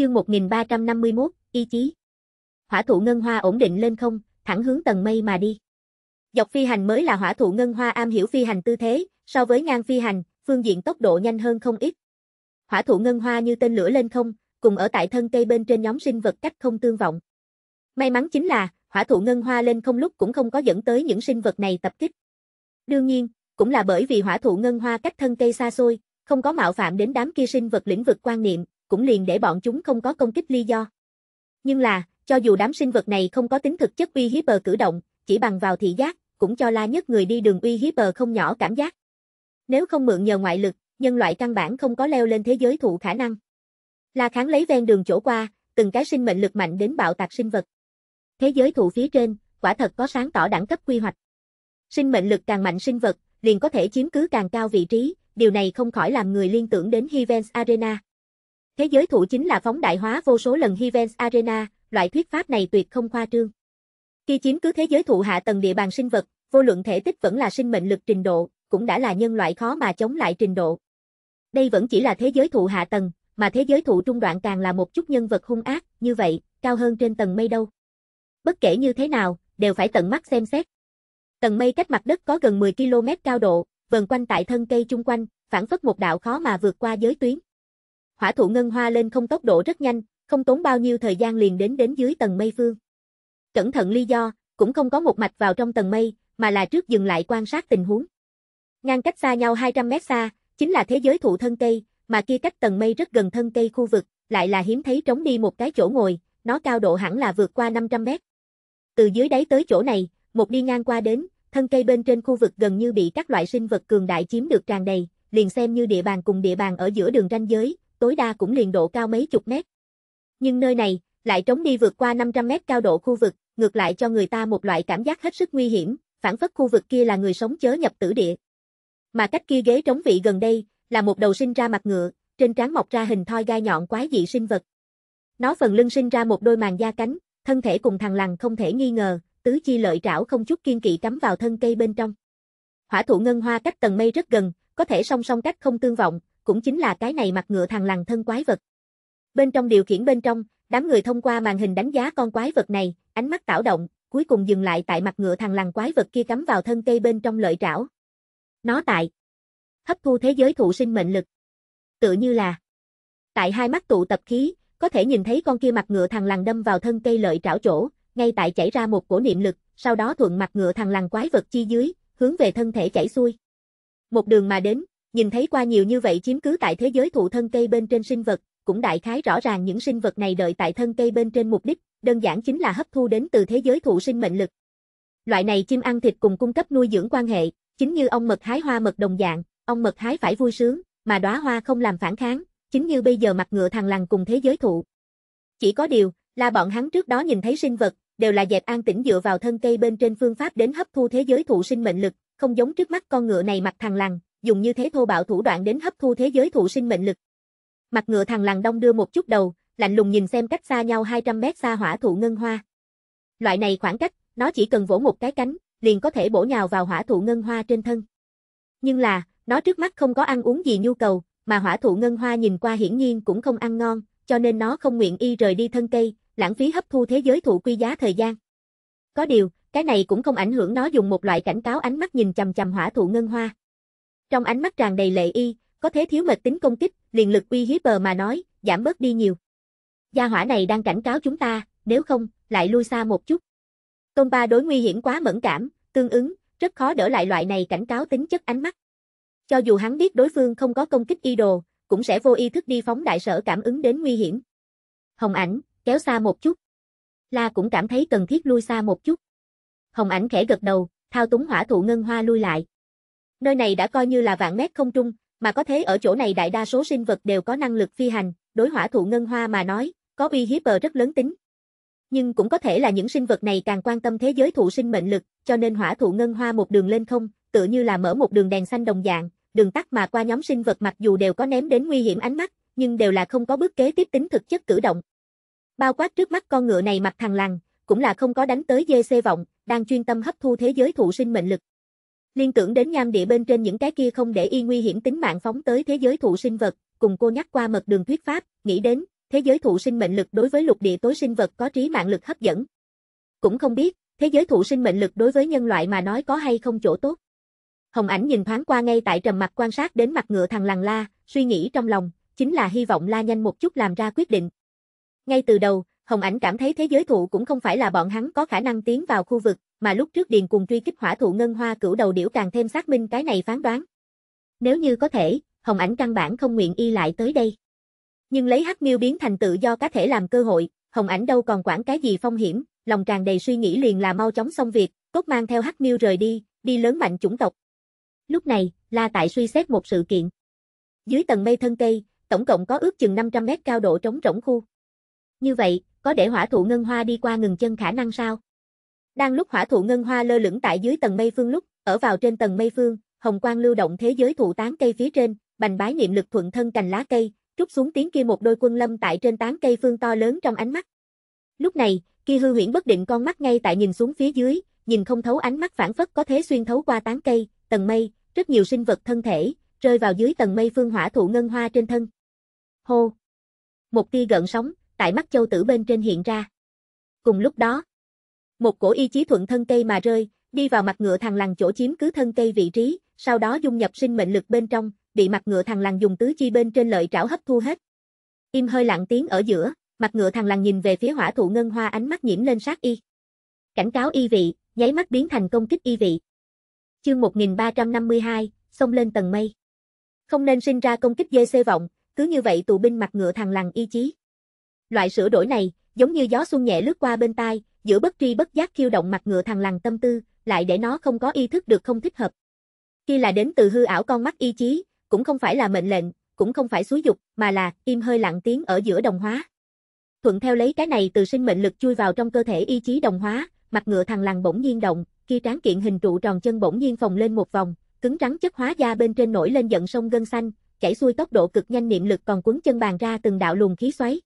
Chương 1351, ý chí. Hỏa thụ ngân hoa ổn định lên không, thẳng hướng tầng mây mà đi. Dọc phi hành mới là hỏa thụ ngân hoa am hiểu phi hành tư thế, so với ngang phi hành, phương diện tốc độ nhanh hơn không ít. Hỏa thụ ngân hoa như tên lửa lên không, cùng ở tại thân cây bên trên nhóm sinh vật cách không tương vọng. May mắn chính là, hỏa thụ ngân hoa lên không lúc cũng không có dẫn tới những sinh vật này tập kích. Đương nhiên, cũng là bởi vì hỏa thụ ngân hoa cách thân cây xa xôi, không có mạo phạm đến đám kia sinh vật lĩnh vực quan niệm, cũng liền để bọn chúng không có công kích lý do. Nhưng là, cho dù đám sinh vật này không có tính thực chất uy hiếp bờ cử động, chỉ bằng vào thị giác, cũng cho la nhất người đi đường uy hiếp bờ không nhỏ cảm giác. Nếu không mượn nhờ ngoại lực, nhân loại căn bản không có leo lên thế giới thụ khả năng. La kháng lấy ven đường chỗ qua, từng cái sinh mệnh lực mạnh đến bạo tạc sinh vật. Thế giới thụ phía trên, quả thật có sáng tỏ đẳng cấp quy hoạch. Sinh mệnh lực càng mạnh sinh vật, liền có thể chiếm cứ càng cao vị trí, điều này không khỏi làm người liên tưởng đến Hivens Arena. Thế giới thủ chính là phóng đại hóa vô số lần Hivens Arena, loại thuyết pháp này tuyệt không khoa trương. Khi chiếm cứ thế giới thụ hạ tầng địa bàn sinh vật, vô lượng thể tích vẫn là sinh mệnh lực trình độ, cũng đã là nhân loại khó mà chống lại trình độ. Đây vẫn chỉ là thế giới thụ hạ tầng, mà thế giới thụ trung đoạn càng là một chút nhân vật hung ác, như vậy, cao hơn trên tầng mây đâu. Bất kể như thế nào, đều phải tận mắt xem xét. Tầng mây cách mặt đất có gần 10 km cao độ, vần quanh tại thân cây chung quanh, phản phất một đạo khó mà vượt qua giới tuyến hỏa thụ ngân hoa lên không tốc độ rất nhanh, không tốn bao nhiêu thời gian liền đến đến dưới tầng mây phương. Cẩn thận lý do, cũng không có một mạch vào trong tầng mây, mà là trước dừng lại quan sát tình huống. Ngang cách xa nhau 200 mét xa, chính là thế giới thụ thân cây, mà kia cách tầng mây rất gần thân cây khu vực, lại là hiếm thấy trống đi một cái chỗ ngồi, nó cao độ hẳn là vượt qua 500 mét. Từ dưới đáy tới chỗ này, một đi ngang qua đến, thân cây bên trên khu vực gần như bị các loại sinh vật cường đại chiếm được tràn đầy, liền xem như địa bàn cùng địa bàn ở giữa đường ranh giới, tối đa cũng liền độ cao mấy chục mét. Nhưng nơi này, lại trống đi vượt qua 500 mét cao độ khu vực, ngược lại cho người ta một loại cảm giác hết sức nguy hiểm, phản phất khu vực kia là người sống chớ nhập tử địa. Mà cách kia ghế trống vị gần đây, là một đầu sinh ra mặt ngựa, trên trán mọc ra hình thoi gai nhọn quái dị sinh vật. Nó phần lưng sinh ra một đôi màng da cánh, thân thể cùng thằng lằn không thể nghi ngờ, tứ chi lợi trảo không chút kiên kỵ cắm vào thân cây bên trong. Hỏa thụ ngân hoa cách tầng mây rất gần, có thể song song cách không tương vọng, cũng chính là cái này mặt ngựa thằng lằn thân quái vật. Bên trong điều khiển bên trong, đám người thông qua màn hình đánh giá con quái vật này, ánh mắt tảo động, cuối cùng dừng lại tại mặt ngựa thằng lằn quái vật kia cắm vào thân cây bên trong lợi trảo. Nó tại hấp thu thế giới thụ sinh mệnh lực. Tự như là tại hai mắt tụ tập khí, có thể nhìn thấy con kia mặt ngựa thằng lằn đâm vào thân cây lợi trảo chỗ, ngay tại chảy ra một cổ niệm lực, sau đó thuận mặt ngựa thằng lằn quái vật chi dưới, hướng về thân thể chảy xuôi. Một đường mà đến, Nhìn thấy qua nhiều như vậy chiếm cứ tại thế giới thụ thân cây bên trên sinh vật, cũng đại khái rõ ràng những sinh vật này đợi tại thân cây bên trên mục đích, đơn giản chính là hấp thu đến từ thế giới thụ sinh mệnh lực. Loại này chim ăn thịt cùng cung cấp nuôi dưỡng quan hệ, chính như ông mật hái hoa mật đồng dạng, ông mật hái phải vui sướng, mà đóa hoa không làm phản kháng, chính như bây giờ mặt ngựa thằng lằn cùng thế giới thụ. Chỉ có điều, là bọn hắn trước đó nhìn thấy sinh vật, đều là dẹp an tĩnh dựa vào thân cây bên trên phương pháp đến hấp thu thế giới thụ sinh mệnh lực, không giống trước mắt con ngựa này mặt thằng lằn, dùng như thế thô bạo thủ đoạn đến hấp thu thế giới thụ sinh mệnh lực. Mặt ngựa thằng lằn đông đưa một chút đầu, lạnh lùng nhìn xem cách xa nhau 200 mét xa hỏa thụ ngân hoa. Loại này khoảng cách, nó chỉ cần vỗ một cái cánh, liền có thể bổ nhào vào hỏa thụ ngân hoa trên thân. Nhưng là, nó trước mắt không có ăn uống gì nhu cầu, mà hỏa thụ ngân hoa nhìn qua hiển nhiên cũng không ăn ngon, cho nên nó không nguyện y rời đi thân cây, lãng phí hấp thu thế giới thụ quy giá thời gian. Có điều, cái này cũng không ảnh hưởng nó dùng một loại cảnh cáo ánh mắt nhìn chằm chằm hỏa thụ ngân hoa. Trong ánh mắt tràn đầy lệ y, có thế thiếu mệt tính công kích, liền lực uy hiếp bờ mà nói, giảm bớt đi nhiều. Gia hỏa này đang cảnh cáo chúng ta, nếu không, lại lui xa một chút. công ba đối nguy hiểm quá mẫn cảm, tương ứng, rất khó đỡ lại loại này cảnh cáo tính chất ánh mắt. Cho dù hắn biết đối phương không có công kích y đồ, cũng sẽ vô ý thức đi phóng đại sở cảm ứng đến nguy hiểm. Hồng ảnh, kéo xa một chút. La cũng cảm thấy cần thiết lui xa một chút. Hồng ảnh khẽ gật đầu, thao túng hỏa thụ ngân hoa lui lại. Nơi này đã coi như là vạn mét không trung, mà có thế ở chỗ này đại đa số sinh vật đều có năng lực phi hành, đối hỏa thụ ngân hoa mà nói, có uy hiếp bờ rất lớn tính. Nhưng cũng có thể là những sinh vật này càng quan tâm thế giới thụ sinh mệnh lực, cho nên hỏa thụ ngân hoa một đường lên không, tựa như là mở một đường đèn xanh đồng dạng, đường tắt mà qua nhóm sinh vật mặc dù đều có ném đến nguy hiểm ánh mắt, nhưng đều là không có bước kế tiếp tính thực chất cử động. Bao quát trước mắt con ngựa này mặt thằng lằn, cũng là không có đánh tới dê xê vọng, đang chuyên tâm hấp thu thế giới thụ sinh mệnh lực. Liên tưởng đến nham địa bên trên những cái kia không để y nguy hiểm tính mạng phóng tới thế giới thụ sinh vật, cùng cô nhắc qua mật đường thuyết pháp, nghĩ đến, thế giới thụ sinh mệnh lực đối với lục địa tối sinh vật có trí mạng lực hấp dẫn. Cũng không biết, thế giới thụ sinh mệnh lực đối với nhân loại mà nói có hay không chỗ tốt. Hồng ảnh nhìn thoáng qua ngay tại trầm mặt quan sát đến mặt ngựa thằng làng la, suy nghĩ trong lòng, chính là hy vọng la nhanh một chút làm ra quyết định. Ngay từ đầu, Hồng ảnh cảm thấy thế giới thụ cũng không phải là bọn hắn có khả năng tiến vào khu vực, mà lúc trước Điền cùng truy kích hỏa thụ ngân hoa cửu đầu điểu càng thêm xác minh cái này phán đoán. Nếu như có thể, Hồng Ảnh căn bản không nguyện y lại tới đây. Nhưng lấy Hắc Miêu biến thành tự do cá thể làm cơ hội, Hồng Ảnh đâu còn quản cái gì phong hiểm, lòng tràn đầy suy nghĩ liền là mau chóng xong việc, cốt mang theo Hắc Miêu rời đi, đi lớn mạnh chủng tộc. Lúc này, La Tại suy xét một sự kiện. Dưới tầng mây thân cây, tổng cộng có ước chừng 500 mét cao độ trống rỗng khu. Như vậy, có để hỏa thụ ngân hoa đi qua ngừng chân khả năng sao? Đang lúc hỏa thụ ngân hoa lơ lửng tại dưới tầng mây phương lúc, ở vào trên tầng mây phương, hồng quang lưu động thế giới thụ tán cây phía trên, bành bái niệm lực thuận thân cành lá cây, trút xuống tiếng kia một đôi quân lâm tại trên tán cây phương to lớn trong ánh mắt. Lúc này, kia hư huyễn bất định con mắt ngay tại nhìn xuống phía dưới, nhìn không thấu ánh mắt phản phất có thể xuyên thấu qua tán cây, tầng mây, rất nhiều sinh vật thân thể, rơi vào dưới tầng mây phương hỏa thụ ngân hoa trên thân. Hô! Một tia gợn sóng, tại mắt châu tử bên trên hiện ra. Cùng lúc đó, một cổ y chí thuận thân cây mà rơi, đi vào mặt ngựa thằng lằn chỗ chiếm cứ thân cây vị trí, sau đó dung nhập sinh mệnh lực bên trong, bị mặt ngựa thằng lằn dùng tứ chi bên trên lợi trảo hấp thu hết. Im hơi lặng tiếng ở giữa, mặt ngựa thằng lằn nhìn về phía hỏa thụ ngân hoa ánh mắt nhiễm lên sát y. Cảnh cáo y vị, nháy mắt biến thành công kích y vị. Chương 1352, xông lên tầng mây. Không nên sinh ra công kích dê xê vọng, cứ như vậy tù binh mặt ngựa thằng lằn y chí. Loại sửa đổi này, giống như gió xuân nhẹ lướt qua bên tai, giữa bất tri bất giác khiêu động mặt ngựa thằng lằn tâm tư, lại để nó không có ý thức được không thích hợp. Khi là đến từ hư ảo con mắt ý chí, cũng không phải là mệnh lệnh, cũng không phải xúi dục, mà là im hơi lặng tiếng ở giữa đồng hóa. Thuận theo lấy cái này từ sinh mệnh lực chui vào trong cơ thể ý chí đồng hóa, mặt ngựa thằng lằn bỗng nhiên động, kia tráng kiện hình trụ tròn chân bỗng nhiên phồng lên một vòng, cứng rắn chất hóa da bên trên nổi lên giận sông gân xanh, chảy xuôi tốc độ cực nhanh niệm lực còn cuốn chân bàn ra từng đạo luồng khí xoáy.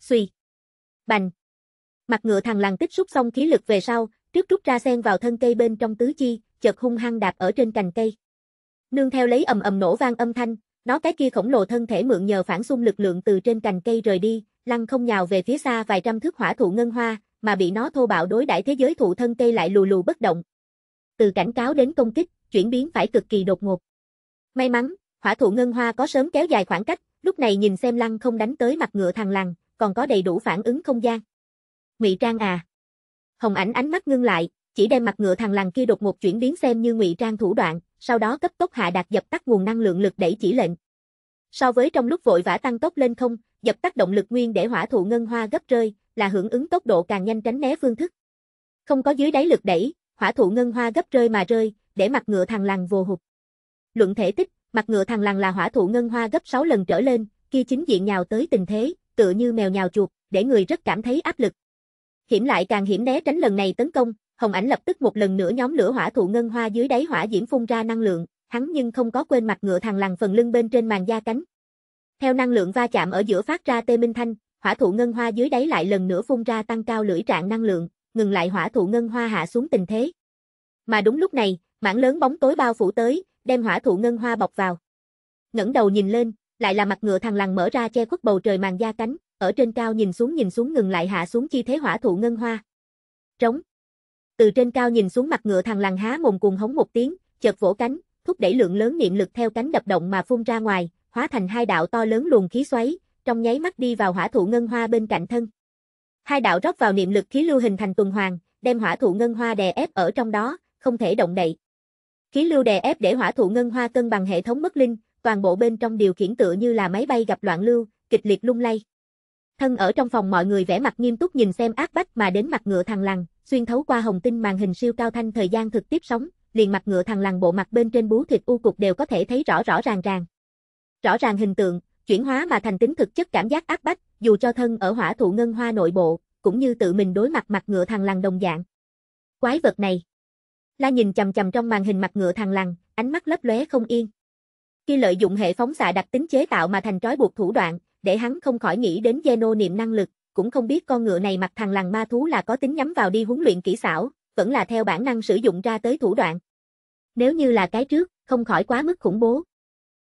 Xuy. Bành. Mặt ngựa thằng làng tích xúc xong khí lực về sau, trước rút ra sen vào thân cây bên trong tứ chi, chợt hung hăng đạp ở trên cành cây. Nương theo lấy ầm ầm nổ vang âm thanh, nó cái kia khổng lồ thân thể mượn nhờ phản xung lực lượng từ trên cành cây rời đi, lăn không nhào về phía xa vài trăm thước hỏa thụ ngân hoa, mà bị nó thô bạo đối đãi thế giới thụ thân cây lại lù lù bất động. Từ cảnh cáo đến công kích, chuyển biến phải cực kỳ đột ngột. May mắn, hỏa thụ ngân hoa có sớm kéo dài khoảng cách, lúc này nhìn xem lăng không đánh tới mặt ngựa thằng lằn, còn có đầy đủ phản ứng không gian. Ngụy Trang à. Hồng ảnh ánh mắt ngưng lại, chỉ đem mặt ngựa thằng lằn kia đột một chuyển biến xem như Ngụy Trang thủ đoạn, sau đó cấp tốc hạ đạt dập tắt nguồn năng lượng lực đẩy chỉ lệnh. So với trong lúc vội vã tăng tốc lên không, dập tắt động lực nguyên để hỏa thụ ngân hoa gấp rơi, là hưởng ứng tốc độ càng nhanh tránh né phương thức. Không có dưới đáy lực đẩy, hỏa thụ ngân hoa gấp rơi mà rơi, để mặt ngựa thằng lằn vô hụt. Luận thể tích, mặt ngựa thằng lằn là hỏa thụ ngân hoa gấp 6 lần trở lên, kia chính diện nhào tới tình thế, tựa như mèo nhào chuột, để người rất cảm thấy áp lực hiểm lại càng hiểm né tránh lần này tấn công, Hồng Ảnh lập tức một lần nữa nhóm lửa hỏa thụ ngân hoa dưới đáy hỏa diễm phun ra năng lượng, hắn nhưng không có quên mặt ngựa thằng lằng phần lưng bên trên màn da cánh. Theo năng lượng va chạm ở giữa phát ra tê minh thanh, hỏa thụ ngân hoa dưới đáy lại lần nữa phun ra tăng cao lưỡi trạng năng lượng, ngừng lại hỏa thụ ngân hoa hạ xuống tình thế. Mà đúng lúc này, mảng lớn bóng tối bao phủ tới, đem hỏa thụ ngân hoa bọc vào. Ngẩng đầu nhìn lên, lại là mặt ngựa thằng lằng mở ra che khuất bầu trời màn da cánh, ở trên cao nhìn xuống nhìn xuống ngừng lại hạ xuống chi thế hỏa thụ ngân hoa. Trống. Từ trên cao nhìn xuống mặt ngựa thằng làng há mồm cuồng hống một tiếng, chợt vỗ cánh, thúc đẩy lượng lớn niệm lực theo cánh đập động mà phun ra ngoài, hóa thành hai đạo to lớn luồng khí xoáy, trong nháy mắt đi vào hỏa thụ ngân hoa bên cạnh thân. Hai đạo rót vào niệm lực khí lưu hình thành tuần hoàn, đem hỏa thụ ngân hoa đè ép ở trong đó, không thể động đậy. Khí lưu đè ép để hỏa thụ ngân hoa cân bằng hệ thống mất linh, toàn bộ bên trong điều khiển tựa như là máy bay gặp loạn lưu, kịch liệt lung lay. Thân ở trong phòng mọi người vẻ mặt nghiêm túc nhìn xem ác bách mà đến mặt ngựa thằng lằn, xuyên thấu qua hồng tinh màn hình siêu cao thanh thời gian thực tiếp sóng, liền mặt ngựa thằng lằn bộ mặt bên trên bú thịt u cục đều có thể thấy rõ rõ ràng ràng. Rõ ràng hình tượng, chuyển hóa mà thành tính thực chất cảm giác ác bách, dù cho thân ở hỏa thụ ngân hoa nội bộ, cũng như tự mình đối mặt mặt ngựa thằng lằn đồng dạng. Quái vật này. La nhìn chầm chầm trong màn hình mặt ngựa thằng lằn, ánh mắt lấp lóe không yên. Khi lợi dụng hệ phóng xạ đặc tính chế tạo mà thành trói buộc thủ đoạn, để hắn không khỏi nghĩ đến Geno niệm năng lực, cũng không biết con ngựa này mặc thằng lằn ma thú là có tính nhắm vào đi huấn luyện kỹ xảo, vẫn là theo bản năng sử dụng ra tới thủ đoạn. Nếu như là cái trước, không khỏi quá mức khủng bố.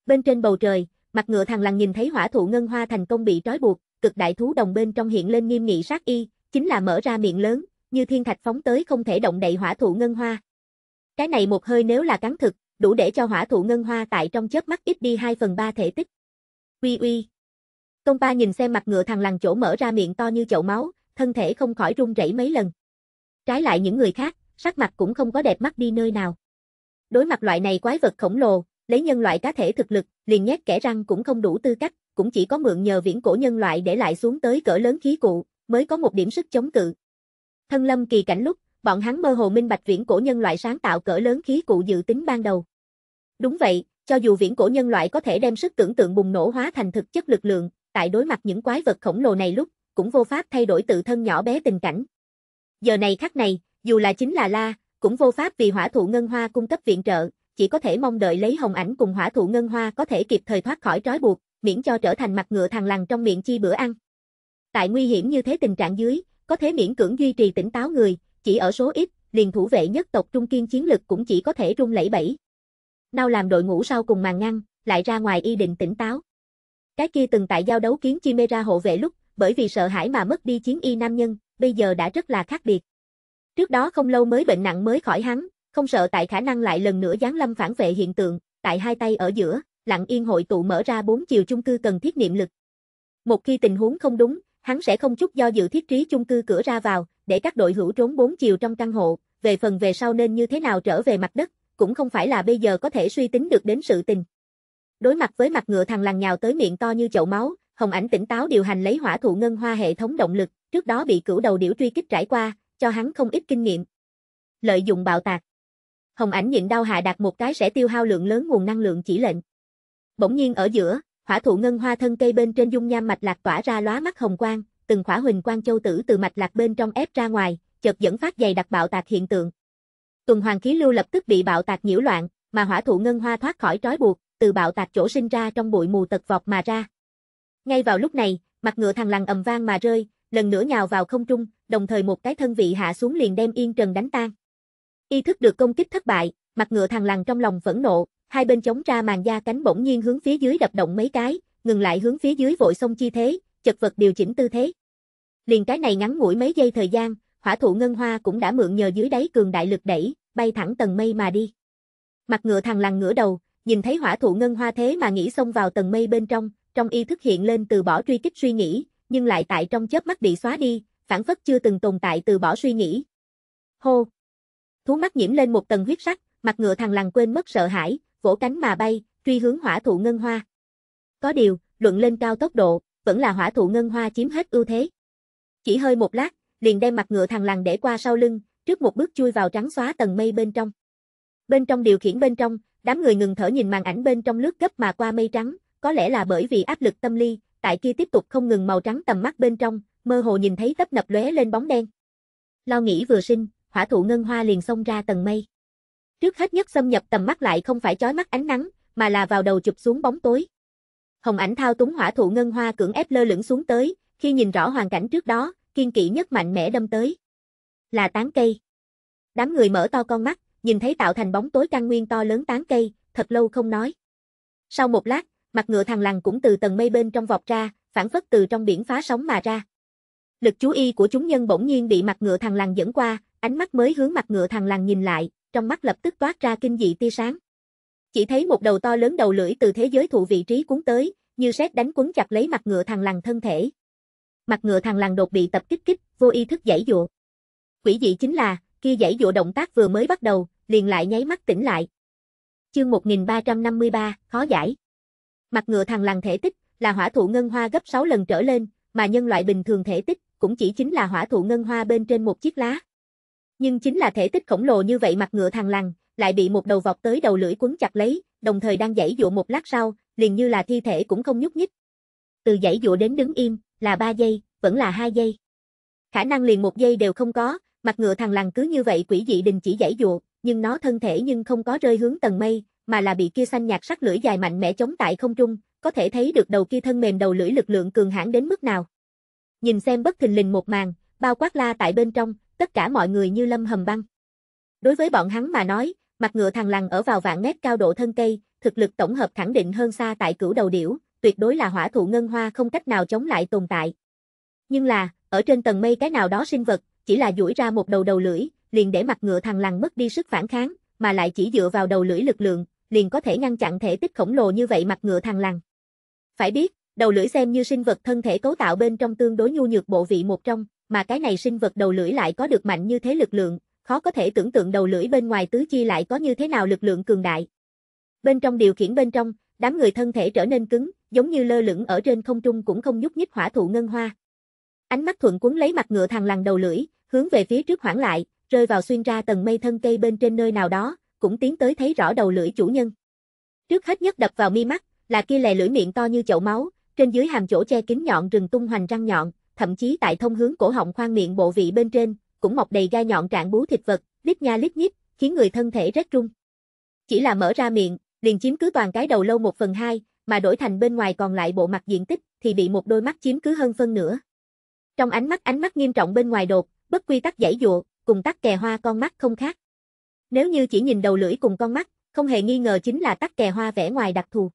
Bên trên bầu trời, mặt ngựa thằng lằn nhìn thấy hỏa thụ ngân hoa thành công bị trói buộc, cực đại thú đồng bên trong hiện lên nghiêm nghị sát y, chính là mở ra miệng lớn, như thiên thạch phóng tới không thể động đậy hỏa thụ ngân hoa. Cái này một hơi nếu là cắn thực, đủ để cho hỏa thụ ngân hoa tại trong chớp mắt ít đi 2 phần 3 thể tích. Uy uy, Công ba nhìn xem mặt ngựa thằng lằn chỗ mở ra miệng to như chậu máu, thân thể không khỏi run rẩy mấy lần. Trái lại những người khác, sắc mặt cũng không có đẹp mắt đi nơi nào. Đối mặt loại này quái vật khổng lồ, lấy nhân loại cá thể thực lực, liền nhét kẻ răng cũng không đủ tư cách, cũng chỉ có mượn nhờ viễn cổ nhân loại để lại xuống tới cỡ lớn khí cụ, mới có một điểm sức chống cự. Thân lâm kỳ cảnh lúc, bọn hắn mơ hồ minh bạch viễn cổ nhân loại sáng tạo cỡ lớn khí cụ dự tính ban đầu. Đúng vậy, cho dù viễn cổ nhân loại có thể đem sức tưởng tượng bùng nổ hóa thành thực chất lực lượng, tại đối mặt những quái vật khổng lồ này lúc, cũng vô pháp thay đổi tự thân nhỏ bé tình cảnh. Giờ này khắc này, dù là chính là La, cũng vô pháp vì hỏa thụ ngân hoa cung cấp viện trợ, chỉ có thể mong đợi lấy hồng ảnh cùng hỏa thụ ngân hoa có thể kịp thời thoát khỏi trói buộc, miễn cho trở thành mặt ngựa thằng lằn trong miệng chi bữa ăn. Tại nguy hiểm như thế tình trạng dưới, có thể miễn cưỡng duy trì tỉnh táo người, chỉ ở số ít, liền thủ vệ nhất tộc trung kiên chiến lực cũng chỉ có thể rung lẫy bẫy. Nào làm đội ngũ sau cùng màn ngăn, lại ra ngoài y định tỉnh táo. Cái kia từng tại giao đấu kiến Chimera hộ vệ lúc, bởi vì sợ hãi mà mất đi chiến y nam nhân, bây giờ đã rất là khác biệt. Trước đó không lâu mới bệnh nặng mới khỏi hắn, không sợ tại khả năng lại lần nữa giáng lâm phản vệ hiện tượng, tại hai tay ở giữa, lặng yên hội tụ mở ra bốn chiều chung cư cần thiết niệm lực. Một khi tình huống không đúng, hắn sẽ không chút do dự thiết trí chung cư cửa ra vào, để các đội hữu trốn bốn chiều trong căn hộ, về phần về sau nên như thế nào trở về mặt đất, cũng không phải là bây giờ có thể suy tính được đến sự tình. Đối mặt với mặt ngựa thằng lằn nhào tới miệng to như chậu máu, Hồng Ảnh tỉnh táo điều hành lấy hỏa thụ ngân hoa hệ thống động lực, trước đó bị cửu đầu điểu truy kích trải qua, cho hắn không ít kinh nghiệm. Lợi dụng bạo tạc. Hồng Ảnh nhịn đau hạ đặt một cái sẽ tiêu hao lượng lớn nguồn năng lượng chỉ lệnh. Bỗng nhiên ở giữa, hỏa thụ ngân hoa thân cây bên trên dung nham mạch lạc tỏa ra lóa mắt hồng quang, từng khỏa huỳnh quang châu tử từ mạch lạc bên trong ép ra ngoài, chợt dẫn phát dày đặc bạo tạc hiện tượng. Tuần hoàn khí lưu lập tức bị bạo tạc nhiễu loạn, mà hỏa thụ ngân hoa thoát khỏi trói buộc, từ bạo tạc chỗ sinh ra trong bụi mù tật vọt mà ra. Ngay vào lúc này, mặt ngựa thằng lằn ầm vang mà rơi, lần nữa nhào vào không trung, đồng thời một cái thân vị hạ xuống liền đem Yên Trần đánh tan. Ý thức được công kích thất bại, mặt ngựa thằng lằn trong lòng phẫn nộ, hai bên chống ra màn da cánh bỗng nhiên hướng phía dưới đập động mấy cái, ngừng lại hướng phía dưới vội xông chi thế, chật vật điều chỉnh tư thế. Liền cái này ngắn ngủi mấy giây thời gian, hỏa thụ ngân hoa cũng đã mượn nhờ dưới đáy cường đại lực đẩy, bay thẳng tầng mây mà đi. Mặt ngựa thằng lằn ngửa đầu, nhìn thấy hỏa thụ ngân hoa thế mà nghĩ xông vào tầng mây bên trong, trong ý thức hiện lên từ bỏ truy kích suy nghĩ, nhưng lại tại trong chớp mắt bị xóa đi, phản phất chưa từng tồn tại từ bỏ suy nghĩ. Hô! Thú mắt nhiễm lên một tầng huyết sắc, mặt ngựa thằng lằn quên mất sợ hãi, vỗ cánh mà bay, truy hướng hỏa thụ ngân hoa. Có điều, luận lên cao tốc độ, vẫn là hỏa thụ ngân hoa chiếm hết ưu thế. Chỉ hơi một lát, liền đem mặt ngựa thằng lằn để qua sau lưng, trước một bước chui vào trắng xóa tầng mây bên trong. Bên trong điều khiển bên trong, Đám người ngừng thở nhìn màn ảnh bên trong lướt gấp mà qua mây trắng, có lẽ là bởi vì áp lực tâm lý, tại kia tiếp tục không ngừng màu trắng tầm mắt bên trong, mơ hồ nhìn thấy tấp nập lóe lên bóng đen. Lo nghĩ vừa sinh, hỏa thụ ngân hoa liền xông ra tầng mây. Trước hết nhất xâm nhập tầm mắt lại không phải chói mắt ánh nắng, mà là vào đầu chụp xuống bóng tối. Hồng ảnh thao túng hỏa thụ ngân hoa cưỡng ép lơ lửng xuống tới, khi nhìn rõ hoàn cảnh trước đó, kiên kỵ nhất mạnh mẽ đâm tới. Là tán cây. Đám người mở to con mắt, nhìn thấy tạo thành bóng tối căn nguyên to lớn tán cây, thật lâu không nói. Sau một lát, mặt ngựa thằng lằn cũng từ tầng mây bên trong vọt ra, phản phất từ trong biển phá sóng mà ra. Lực chú ý của chúng nhân bỗng nhiên bị mặt ngựa thằng lằn dẫn qua, ánh mắt mới hướng mặt ngựa thằng lằn nhìn lại, trong mắt lập tức toát ra kinh dị tia sáng. Chỉ thấy một đầu to lớn đầu lưỡi từ thế giới thụ vị trí cuốn tới, như sét đánh cuốn chặt lấy mặt ngựa thằng lằn thân thể. Mặt ngựa thằng lằn đột bị tập kích kích, vô ý thức giải dụa. Quỷ dị chính là, kia dãy dụa động tác vừa mới bắt đầu, liền lại nháy mắt tỉnh lại. Chương 1353, khó giải. Mặt ngựa thằng lằn thể tích, là hỏa thụ ngân hoa gấp 6 lần trở lên, mà nhân loại bình thường thể tích, cũng chỉ chính là hỏa thụ ngân hoa bên trên một chiếc lá. Nhưng chính là thể tích khổng lồ như vậy mặt ngựa thằng lằn, lại bị một đầu vọt tới đầu lưỡi quấn chặt lấy, đồng thời đang giãy dụa một lát sau, liền như là thi thể cũng không nhúc nhích. Từ giãy dụa đến đứng im, là 3 giây, vẫn là 2 giây. Khả năng liền một giây đều không có, Mặt ngựa thằng lằn cứ như vậy quỷ dị đình chỉ giải dụa, nhưng nó thân thể nhưng không có rơi hướng tầng mây, mà là bị kia xanh nhạt sắc lưỡi dài mạnh mẽ chống tại không trung, có thể thấy được đầu kia thân mềm đầu lưỡi lực lượng cường hãn đến mức nào. Nhìn xem bất thình lình một màn, bao quát la tại bên trong, tất cả mọi người như lâm hầm băng. Đối với bọn hắn mà nói, mặt ngựa thằng lằn ở vào vạn mét cao độ thân cây, thực lực tổng hợp khẳng định hơn xa tại cửu đầu điểu, tuyệt đối là hỏa thụ ngân hoa không cách nào chống lại tồn tại. Nhưng là, ở trên tầng mây cái nào đó sinh vật, chỉ là duỗi ra một đầu đầu lưỡi, liền để mặt ngựa thằng lằn mất đi sức phản kháng, mà lại chỉ dựa vào đầu lưỡi lực lượng, liền có thể ngăn chặn thể tích khổng lồ như vậy mặt ngựa thằng lằn. Phải biết, đầu lưỡi xem như sinh vật thân thể cấu tạo bên trong tương đối nhu nhược bộ vị một trong, mà cái này sinh vật đầu lưỡi lại có được mạnh như thế lực lượng, khó có thể tưởng tượng đầu lưỡi bên ngoài tứ chi lại có như thế nào lực lượng cường đại. Bên trong điều khiển bên trong, đám người thân thể trở nên cứng, giống như lơ lửng ở trên không trung cũng không nhúc nhích hỏa thụ ngân hoa. Ánh mắt thuận cuốn lấy mặt ngựa thằng lằn đầu lưỡi, hướng về phía trước hoảng lại, rơi vào xuyên ra tầng mây thân cây bên trên nơi nào đó, cũng tiến tới thấy rõ đầu lưỡi chủ nhân. Trước hết nhất đập vào mi mắt, là kia lè lưỡi miệng to như chậu máu, trên dưới hàm chỗ che kín nhọn rừng tung hoành răng nhọn, thậm chí tại thông hướng cổ họng khoang miệng bộ vị bên trên, cũng mọc đầy gai nhọn trạng bú thịt vật, lít nha lít nhít, khiến người thân thể rất run. Chỉ là mở ra miệng, liền chiếm cứ toàn cái đầu lâu một phần hai, mà đổi thành bên ngoài còn lại bộ mặt diện tích thì bị một đôi mắt chiếm cứ hơn phân nửa. Trong ánh mắt ánh mắt nghiêm trọng bên ngoài đột, bất quy tắc giải dụa, cùng tắc kè hoa con mắt không khác. Nếu như chỉ nhìn đầu lưỡi cùng con mắt, không hề nghi ngờ chính là tắc kè hoa vẽ ngoài đặc thù.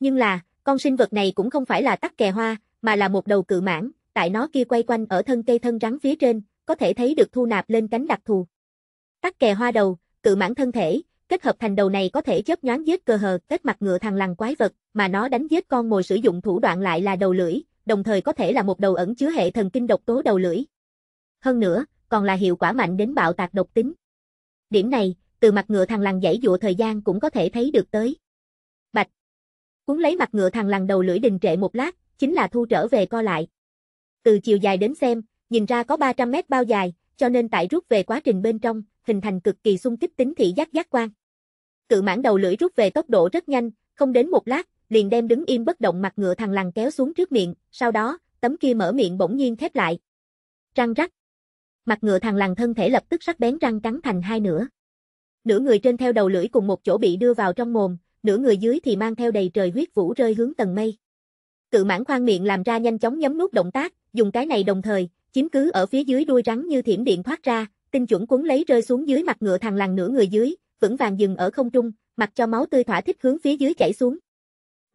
Nhưng là, con sinh vật này cũng không phải là tắc kè hoa, mà là một đầu cự mãng, tại nó kia quay quanh ở thân cây thân rắn phía trên, có thể thấy được thu nạp lên cánh đặc thù. Tắc kè hoa đầu, cự mãng thân thể, kết hợp thành đầu này có thể chớp nhoáng giết cơ hờ, kết mặt ngựa thằng lằn quái vật, mà nó đánh giết con mồi sử dụng thủ đoạn lại là đầu lưỡi, đồng thời có thể là một đầu ẩn chứa hệ thần kinh độc tố đầu lưỡi. Hơn nữa, còn là hiệu quả mạnh đến bạo tạc độc tính. Điểm này, từ mặt ngựa thằng lằn dãy dụa thời gian cũng có thể thấy được tới. Bạch. Cuốn lấy mặt ngựa thằng lằn đầu lưỡi đình trệ một lát, chính là thu trở về co lại. Từ chiều dài đến xem, nhìn ra có 300 mét bao dài, cho nên tại rút về quá trình bên trong, hình thành cực kỳ xung kích tính thị giác giác quan. Cự mãn đầu lưỡi rút về tốc độ rất nhanh, không đến một lát, liền đem đứng im bất động mặt ngựa thằng lằn kéo xuống trước miệng, sau đó, tấm kia mở miệng bỗng nhiên khép lại. Răng rắc. Mặt ngựa thằng lằn thân thể lập tức sắc bén răng cắn thành hai nửa. Nửa người trên theo đầu lưỡi cùng một chỗ bị đưa vào trong mồm, nửa người dưới thì mang theo đầy trời huyết vũ rơi hướng tầng mây. Cự mãn khoan miệng làm ra nhanh chóng nhấm nuốt động tác, dùng cái này đồng thời, chiếm cứ ở phía dưới đuôi rắn như thiểm điện thoát ra, tinh chuẩn cuốn lấy rơi xuống dưới mặt ngựa thằng lằn nửa người dưới, vững vàng dừng ở không trung, mặc cho máu tươi thỏa thích hướng phía dưới chảy xuống.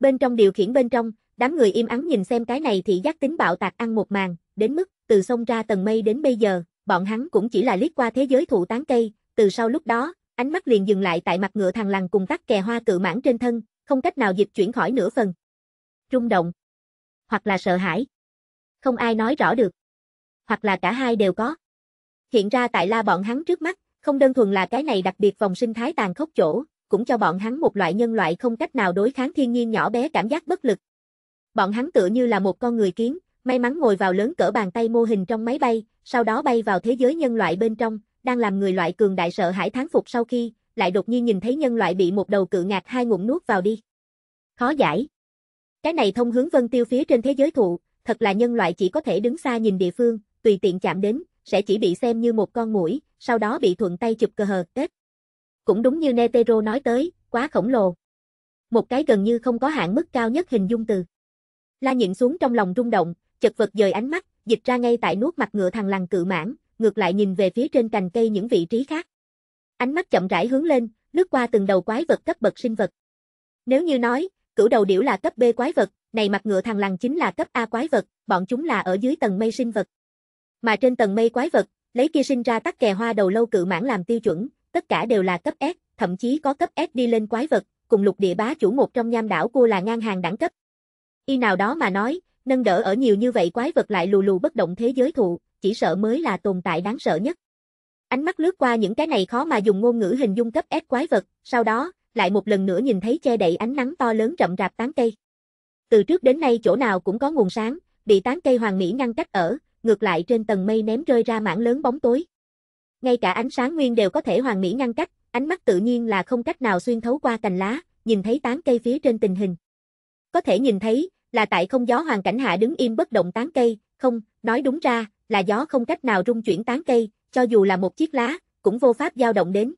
Bên trong điều khiển bên trong, đám người im ắng nhìn xem cái này thì giác tính bạo tạc ăn một màn, đến mức, từ sông ra tầng mây đến bây giờ, bọn hắn cũng chỉ là liếc qua thế giới thụ tán cây, từ sau lúc đó, ánh mắt liền dừng lại tại mặt ngựa thằng lằn cùng tắc kè hoa cự mãn trên thân, không cách nào dịch chuyển khỏi nửa phần. Rung động, hoặc là sợ hãi, không ai nói rõ được, hoặc là cả hai đều có. Hiện ra tại la bọn hắn trước mắt, không đơn thuần là cái này đặc biệt vòng sinh thái tàn khốc chỗ, cũng cho bọn hắn một loại nhân loại không cách nào đối kháng thiên nhiên nhỏ bé cảm giác bất lực. Bọn hắn tựa như là một con người kiến, may mắn ngồi vào lớn cỡ bàn tay mô hình trong máy bay, sau đó bay vào thế giới nhân loại bên trong, đang làm người loại cường đại sợ hãi thán phục sau khi, lại đột nhiên nhìn thấy nhân loại bị một đầu cự ngạc hai ngụm nuốt vào đi. Khó giải. Cái này thông hướng vân tiêu phía trên thế giới thụ, thật là nhân loại chỉ có thể đứng xa nhìn địa phương, tùy tiện chạm đến, sẽ chỉ bị xem như một con mũi, sau đó bị thuận tay chụp cơ hờ, kết. Cũng đúng như Netero nói tới, quá khổng lồ. Một cái gần như không có hạn mức cao nhất hình dung từ. La nhịn xuống trong lòng rung động, chật vật dời ánh mắt, dịch ra ngay tại nuốt mặt ngựa thằng lằn cự mãn, ngược lại nhìn về phía trên cành cây những vị trí khác. Ánh mắt chậm rãi hướng lên, lướt qua từng đầu quái vật cấp bậc sinh vật. Nếu như nói, cửu đầu điểu là cấp B quái vật, này mặt ngựa thằng lằn chính là cấp A quái vật, bọn chúng là ở dưới tầng mây sinh vật. Mà trên tầng mây quái vật, lấy kia sinh ra tắc kè hoa đầu lâu cự mãn làm tiêu chuẩn, tất cả đều là cấp S, thậm chí có cấp S đi lên quái vật, cùng lục địa bá chủ một trong nham đảo cô là ngang hàng đẳng cấp. Y nào đó mà nói, nâng đỡ ở nhiều như vậy quái vật lại lù lù bất động thế giới thụ, chỉ sợ mới là tồn tại đáng sợ nhất. Ánh mắt lướt qua những cái này khó mà dùng ngôn ngữ hình dung cấp S quái vật, sau đó, lại một lần nữa nhìn thấy che đậy ánh nắng to lớn rậm rạp tán cây. Từ trước đến nay chỗ nào cũng có nguồn sáng, bị tán cây hoàng mỹ ngăn cách ở, ngược lại trên tầng mây ném rơi ra mảng lớn bóng tối ngay cả ánh sáng nguyên đều có thể hoàn mỹ ngăn cách, ánh mắt tự nhiên là không cách nào xuyên thấu qua cành lá, nhìn thấy tán cây phía trên tình hình. Có thể nhìn thấy, là tại không gió hoàn cảnh hạ đứng im bất động tán cây, không, nói đúng ra, là gió không cách nào rung chuyển tán cây, cho dù là một chiếc lá, cũng vô pháp dao động đến.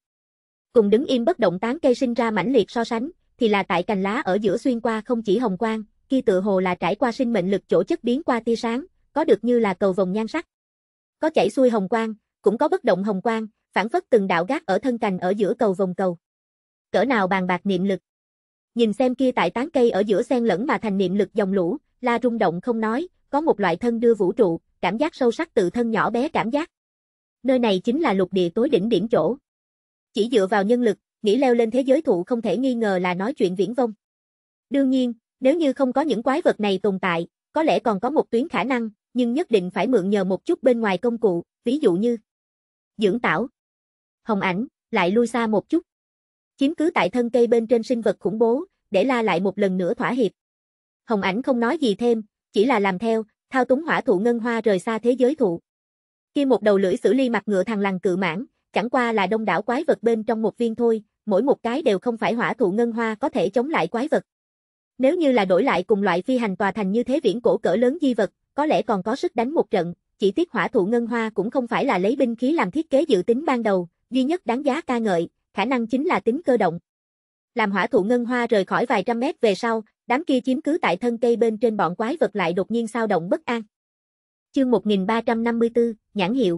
Cùng đứng im bất động tán cây sinh ra mãnh liệt so sánh, thì là tại cành lá ở giữa xuyên qua không chỉ hồng quang, khi tự hồ là trải qua sinh mệnh lực chỗ chất biến qua tia sáng, có được như là cầu vồng nhan sắc. Có chảy xuôi hồng quang, cũng có bất động hồng quang, phản phất từng đạo gác ở thân cành ở giữa cầu vòng cầu. Cỡ nào bàn bạc niệm lực. Nhìn xem kia tại tán cây ở giữa xen lẫn mà thành niệm lực dòng lũ, la rung động không nói, có một loại thân đưa vũ trụ, cảm giác sâu sắc tự thân nhỏ bé cảm giác. Nơi này chính là lục địa tối đỉnh điểm chỗ. Chỉ dựa vào nhân lực, nghĩ leo lên thế giới thụ không thể nghi ngờ là nói chuyện viễn vông. Đương nhiên, nếu như không có những quái vật này tồn tại, có lẽ còn có một tuyến khả năng, nhưng nhất định phải mượn nhờ một chút bên ngoài công cụ, ví dụ như dưỡng tảo. Hồng ảnh, lại lui xa một chút. Chiếm cứ tại thân cây bên trên sinh vật khủng bố, để la lại một lần nữa thỏa hiệp. Hồng ảnh không nói gì thêm, chỉ là làm theo, thao túng hỏa thụ ngân hoa rời xa thế giới thụ. kia một đầu lưỡi xử ly mặt ngựa thằng lằn cự mãn, chẳng qua là đông đảo quái vật bên trong một viên thôi, mỗi một cái đều không phải hỏa thụ ngân hoa có thể chống lại quái vật. Nếu như là đổi lại cùng loại phi hành tòa thành như thế viễn cổ cỡ lớn di vật, có lẽ còn có sức đánh một trận, chỉ tiếc hỏa thụ ngân hoa cũng không phải là lấy binh khí làm thiết kế dự tính ban đầu, duy nhất đáng giá ca ngợi, khả năng chính là tính cơ động. Làm hỏa thụ ngân hoa rời khỏi vài trăm mét về sau, đám kia chiếm cứ tại thân cây bên trên bọn quái vật lại đột nhiên sao động bất an. Chương 1354, nhãn hiệu.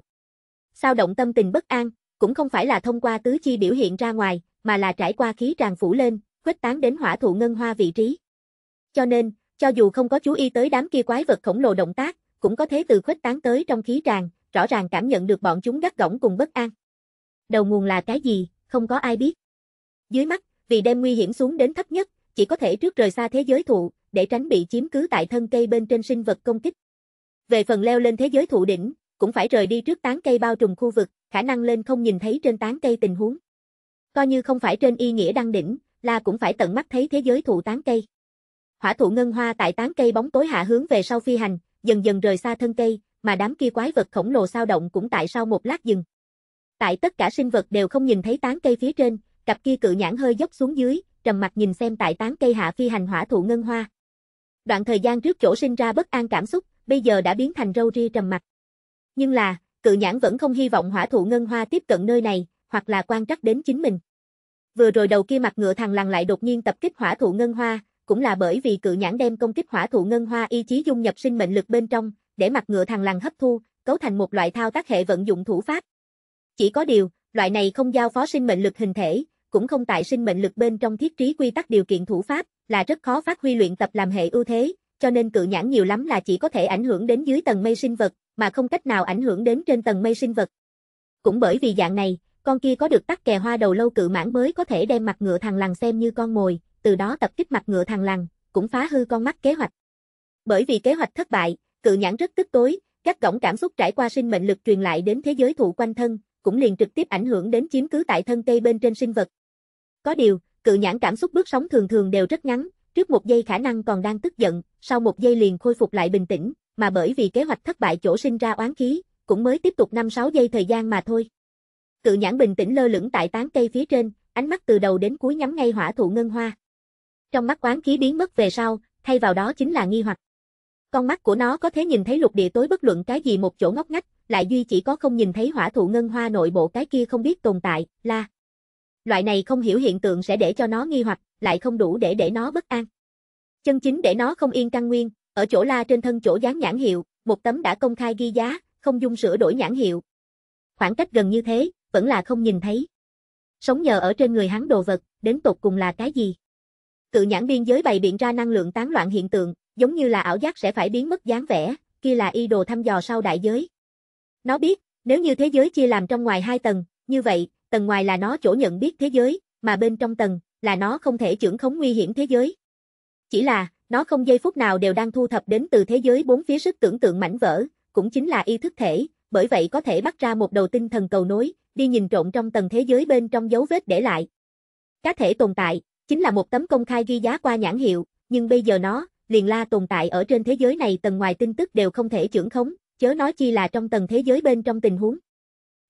Sao động tâm tình bất an, cũng không phải là thông qua tứ chi biểu hiện ra ngoài, mà là trải qua khí tràn phủ lên, khuếch tán đến hỏa thụ ngân hoa vị trí. Cho nên, cho dù không có chú ý tới đám kia quái vật khổng lồ động tác, cũng có thế từ khuếch tán tới trong khí tràng, rõ ràng cảm nhận được bọn chúng gắt gỏng cùng bất an. Đầu nguồn là cái gì, không có ai biết. Dưới mắt, vì đem nguy hiểm xuống đến thấp nhất, chỉ có thể trước rời xa thế giới thụ, để tránh bị chiếm cứ tại thân cây bên trên sinh vật công kích. Về phần leo lên thế giới thụ đỉnh, cũng phải rời đi trước tán cây bao trùm khu vực, khả năng lên không nhìn thấy trên tán cây tình huống. Coi như không phải trên y nghĩa đăng đỉnh, là cũng phải tận mắt thấy thế giới thụ tán cây. Hỏa thụ ngân hoa tại tán cây bóng tối hạ hướng về sau phi hành, dần dần rời xa thân cây, mà đám kia quái vật khổng lồ sao động cũng tại sau một lát dừng. Tại tất cả sinh vật đều không nhìn thấy tán cây phía trên, cặp kia cự nhãn hơi dốc xuống dưới, trầm mặt nhìn xem tại tán cây hạ phi hành hỏa thụ ngân hoa. Đoạn thời gian trước chỗ sinh ra bất an cảm xúc, bây giờ đã biến thành râu ri trầm mặt. Nhưng là, cự nhãn vẫn không hy vọng hỏa thụ ngân hoa tiếp cận nơi này, hoặc là quan trắc đến chính mình. Vừa rồi đầu kia mặt ngựa thằng lằn lại đột nhiên tập kích hỏa thụ ngân hoa, cũng là bởi vì cự nhãn đem công kích hỏa thụ ngân hoa ý chí dung nhập sinh mệnh lực bên trong, để mặt ngựa thằng lằn hấp thu, cấu thành một loại thao tác hệ vận dụng thủ pháp. Chỉ có điều, loại này không giao phó sinh mệnh lực hình thể, cũng không tại sinh mệnh lực bên trong thiết trí quy tắc điều kiện thủ pháp, là rất khó phát huy luyện tập làm hệ ưu thế, cho nên cự nhãn nhiều lắm là chỉ có thể ảnh hưởng đến dưới tầng mây sinh vật, mà không cách nào ảnh hưởng đến trên tầng mây sinh vật. Cũng bởi vì dạng này, con kia có được tắc kè hoa đầu lâu cự mãn mới có thể đem mặt ngựa thằng lằn xem như con mồi, từ đó tập kích mặt ngựa thằng lằn, cũng phá hư con mắt kế hoạch. Bởi vì kế hoạch thất bại, cự nhãn rất tức tối, các gỗng cảm xúc trải qua sinh mệnh lực truyền lại đến thế giới thụ quanh thân, cũng liền trực tiếp ảnh hưởng đến chiếm cứ tại thân cây bên trên sinh vật. Có điều, cự nhãn cảm xúc bước sóng thường thường đều rất ngắn, trước một giây khả năng còn đang tức giận, sau một giây liền khôi phục lại bình tĩnh, mà bởi vì kế hoạch thất bại chỗ sinh ra oán khí, cũng mới tiếp tục 5-6 giây thời gian mà thôi. Cự nhãn bình tĩnh lơ lửng tại tán cây phía trên, ánh mắt từ đầu đến cuối nhắm ngay hỏa thụ ngân hoa trong mắt oán khí biến mất về sau, thay vào đó chính là nghi hoặc. Con mắt của nó có thể nhìn thấy lục địa tối bất luận cái gì một chỗ ngóc ngách, lại duy chỉ có không nhìn thấy hỏa thụ ngân hoa nội bộ cái kia không biết tồn tại, la. Loại này không hiểu hiện tượng sẽ để cho nó nghi hoặc, lại không đủ để để nó bất an. Chân chính để nó không yên căn nguyên, ở chỗ la trên thân chỗ dán nhãn hiệu, một tấm đã công khai ghi giá, không dung sửa đổi nhãn hiệu. Khoảng cách gần như thế, vẫn là không nhìn thấy. Sống nhờ ở trên người hắn đồ vật, đến tột cùng là cái gì? tự nhãn biên giới bày biện ra năng lượng tán loạn hiện tượng, giống như là ảo giác sẽ phải biến mất dáng vẻ, kia là y đồ thăm dò sau đại giới. Nó biết, nếu như thế giới chia làm trong ngoài hai tầng, như vậy, tầng ngoài là nó chỗ nhận biết thế giới, mà bên trong tầng, là nó không thể trưởng khống nguy hiểm thế giới. Chỉ là, nó không giây phút nào đều đang thu thập đến từ thế giới bốn phía sức tưởng tượng mảnh vỡ, cũng chính là y thức thể, bởi vậy có thể bắt ra một đầu tinh thần cầu nối, đi nhìn trộn trong tầng thế giới bên trong dấu vết để lại. Cá thể tồn tại, Chính là một tấm công khai ghi giá qua nhãn hiệu, nhưng bây giờ nó, liền la tồn tại ở trên thế giới này tầng ngoài tin tức đều không thể trưởng khống, chớ nói chi là trong tầng thế giới bên trong tình huống.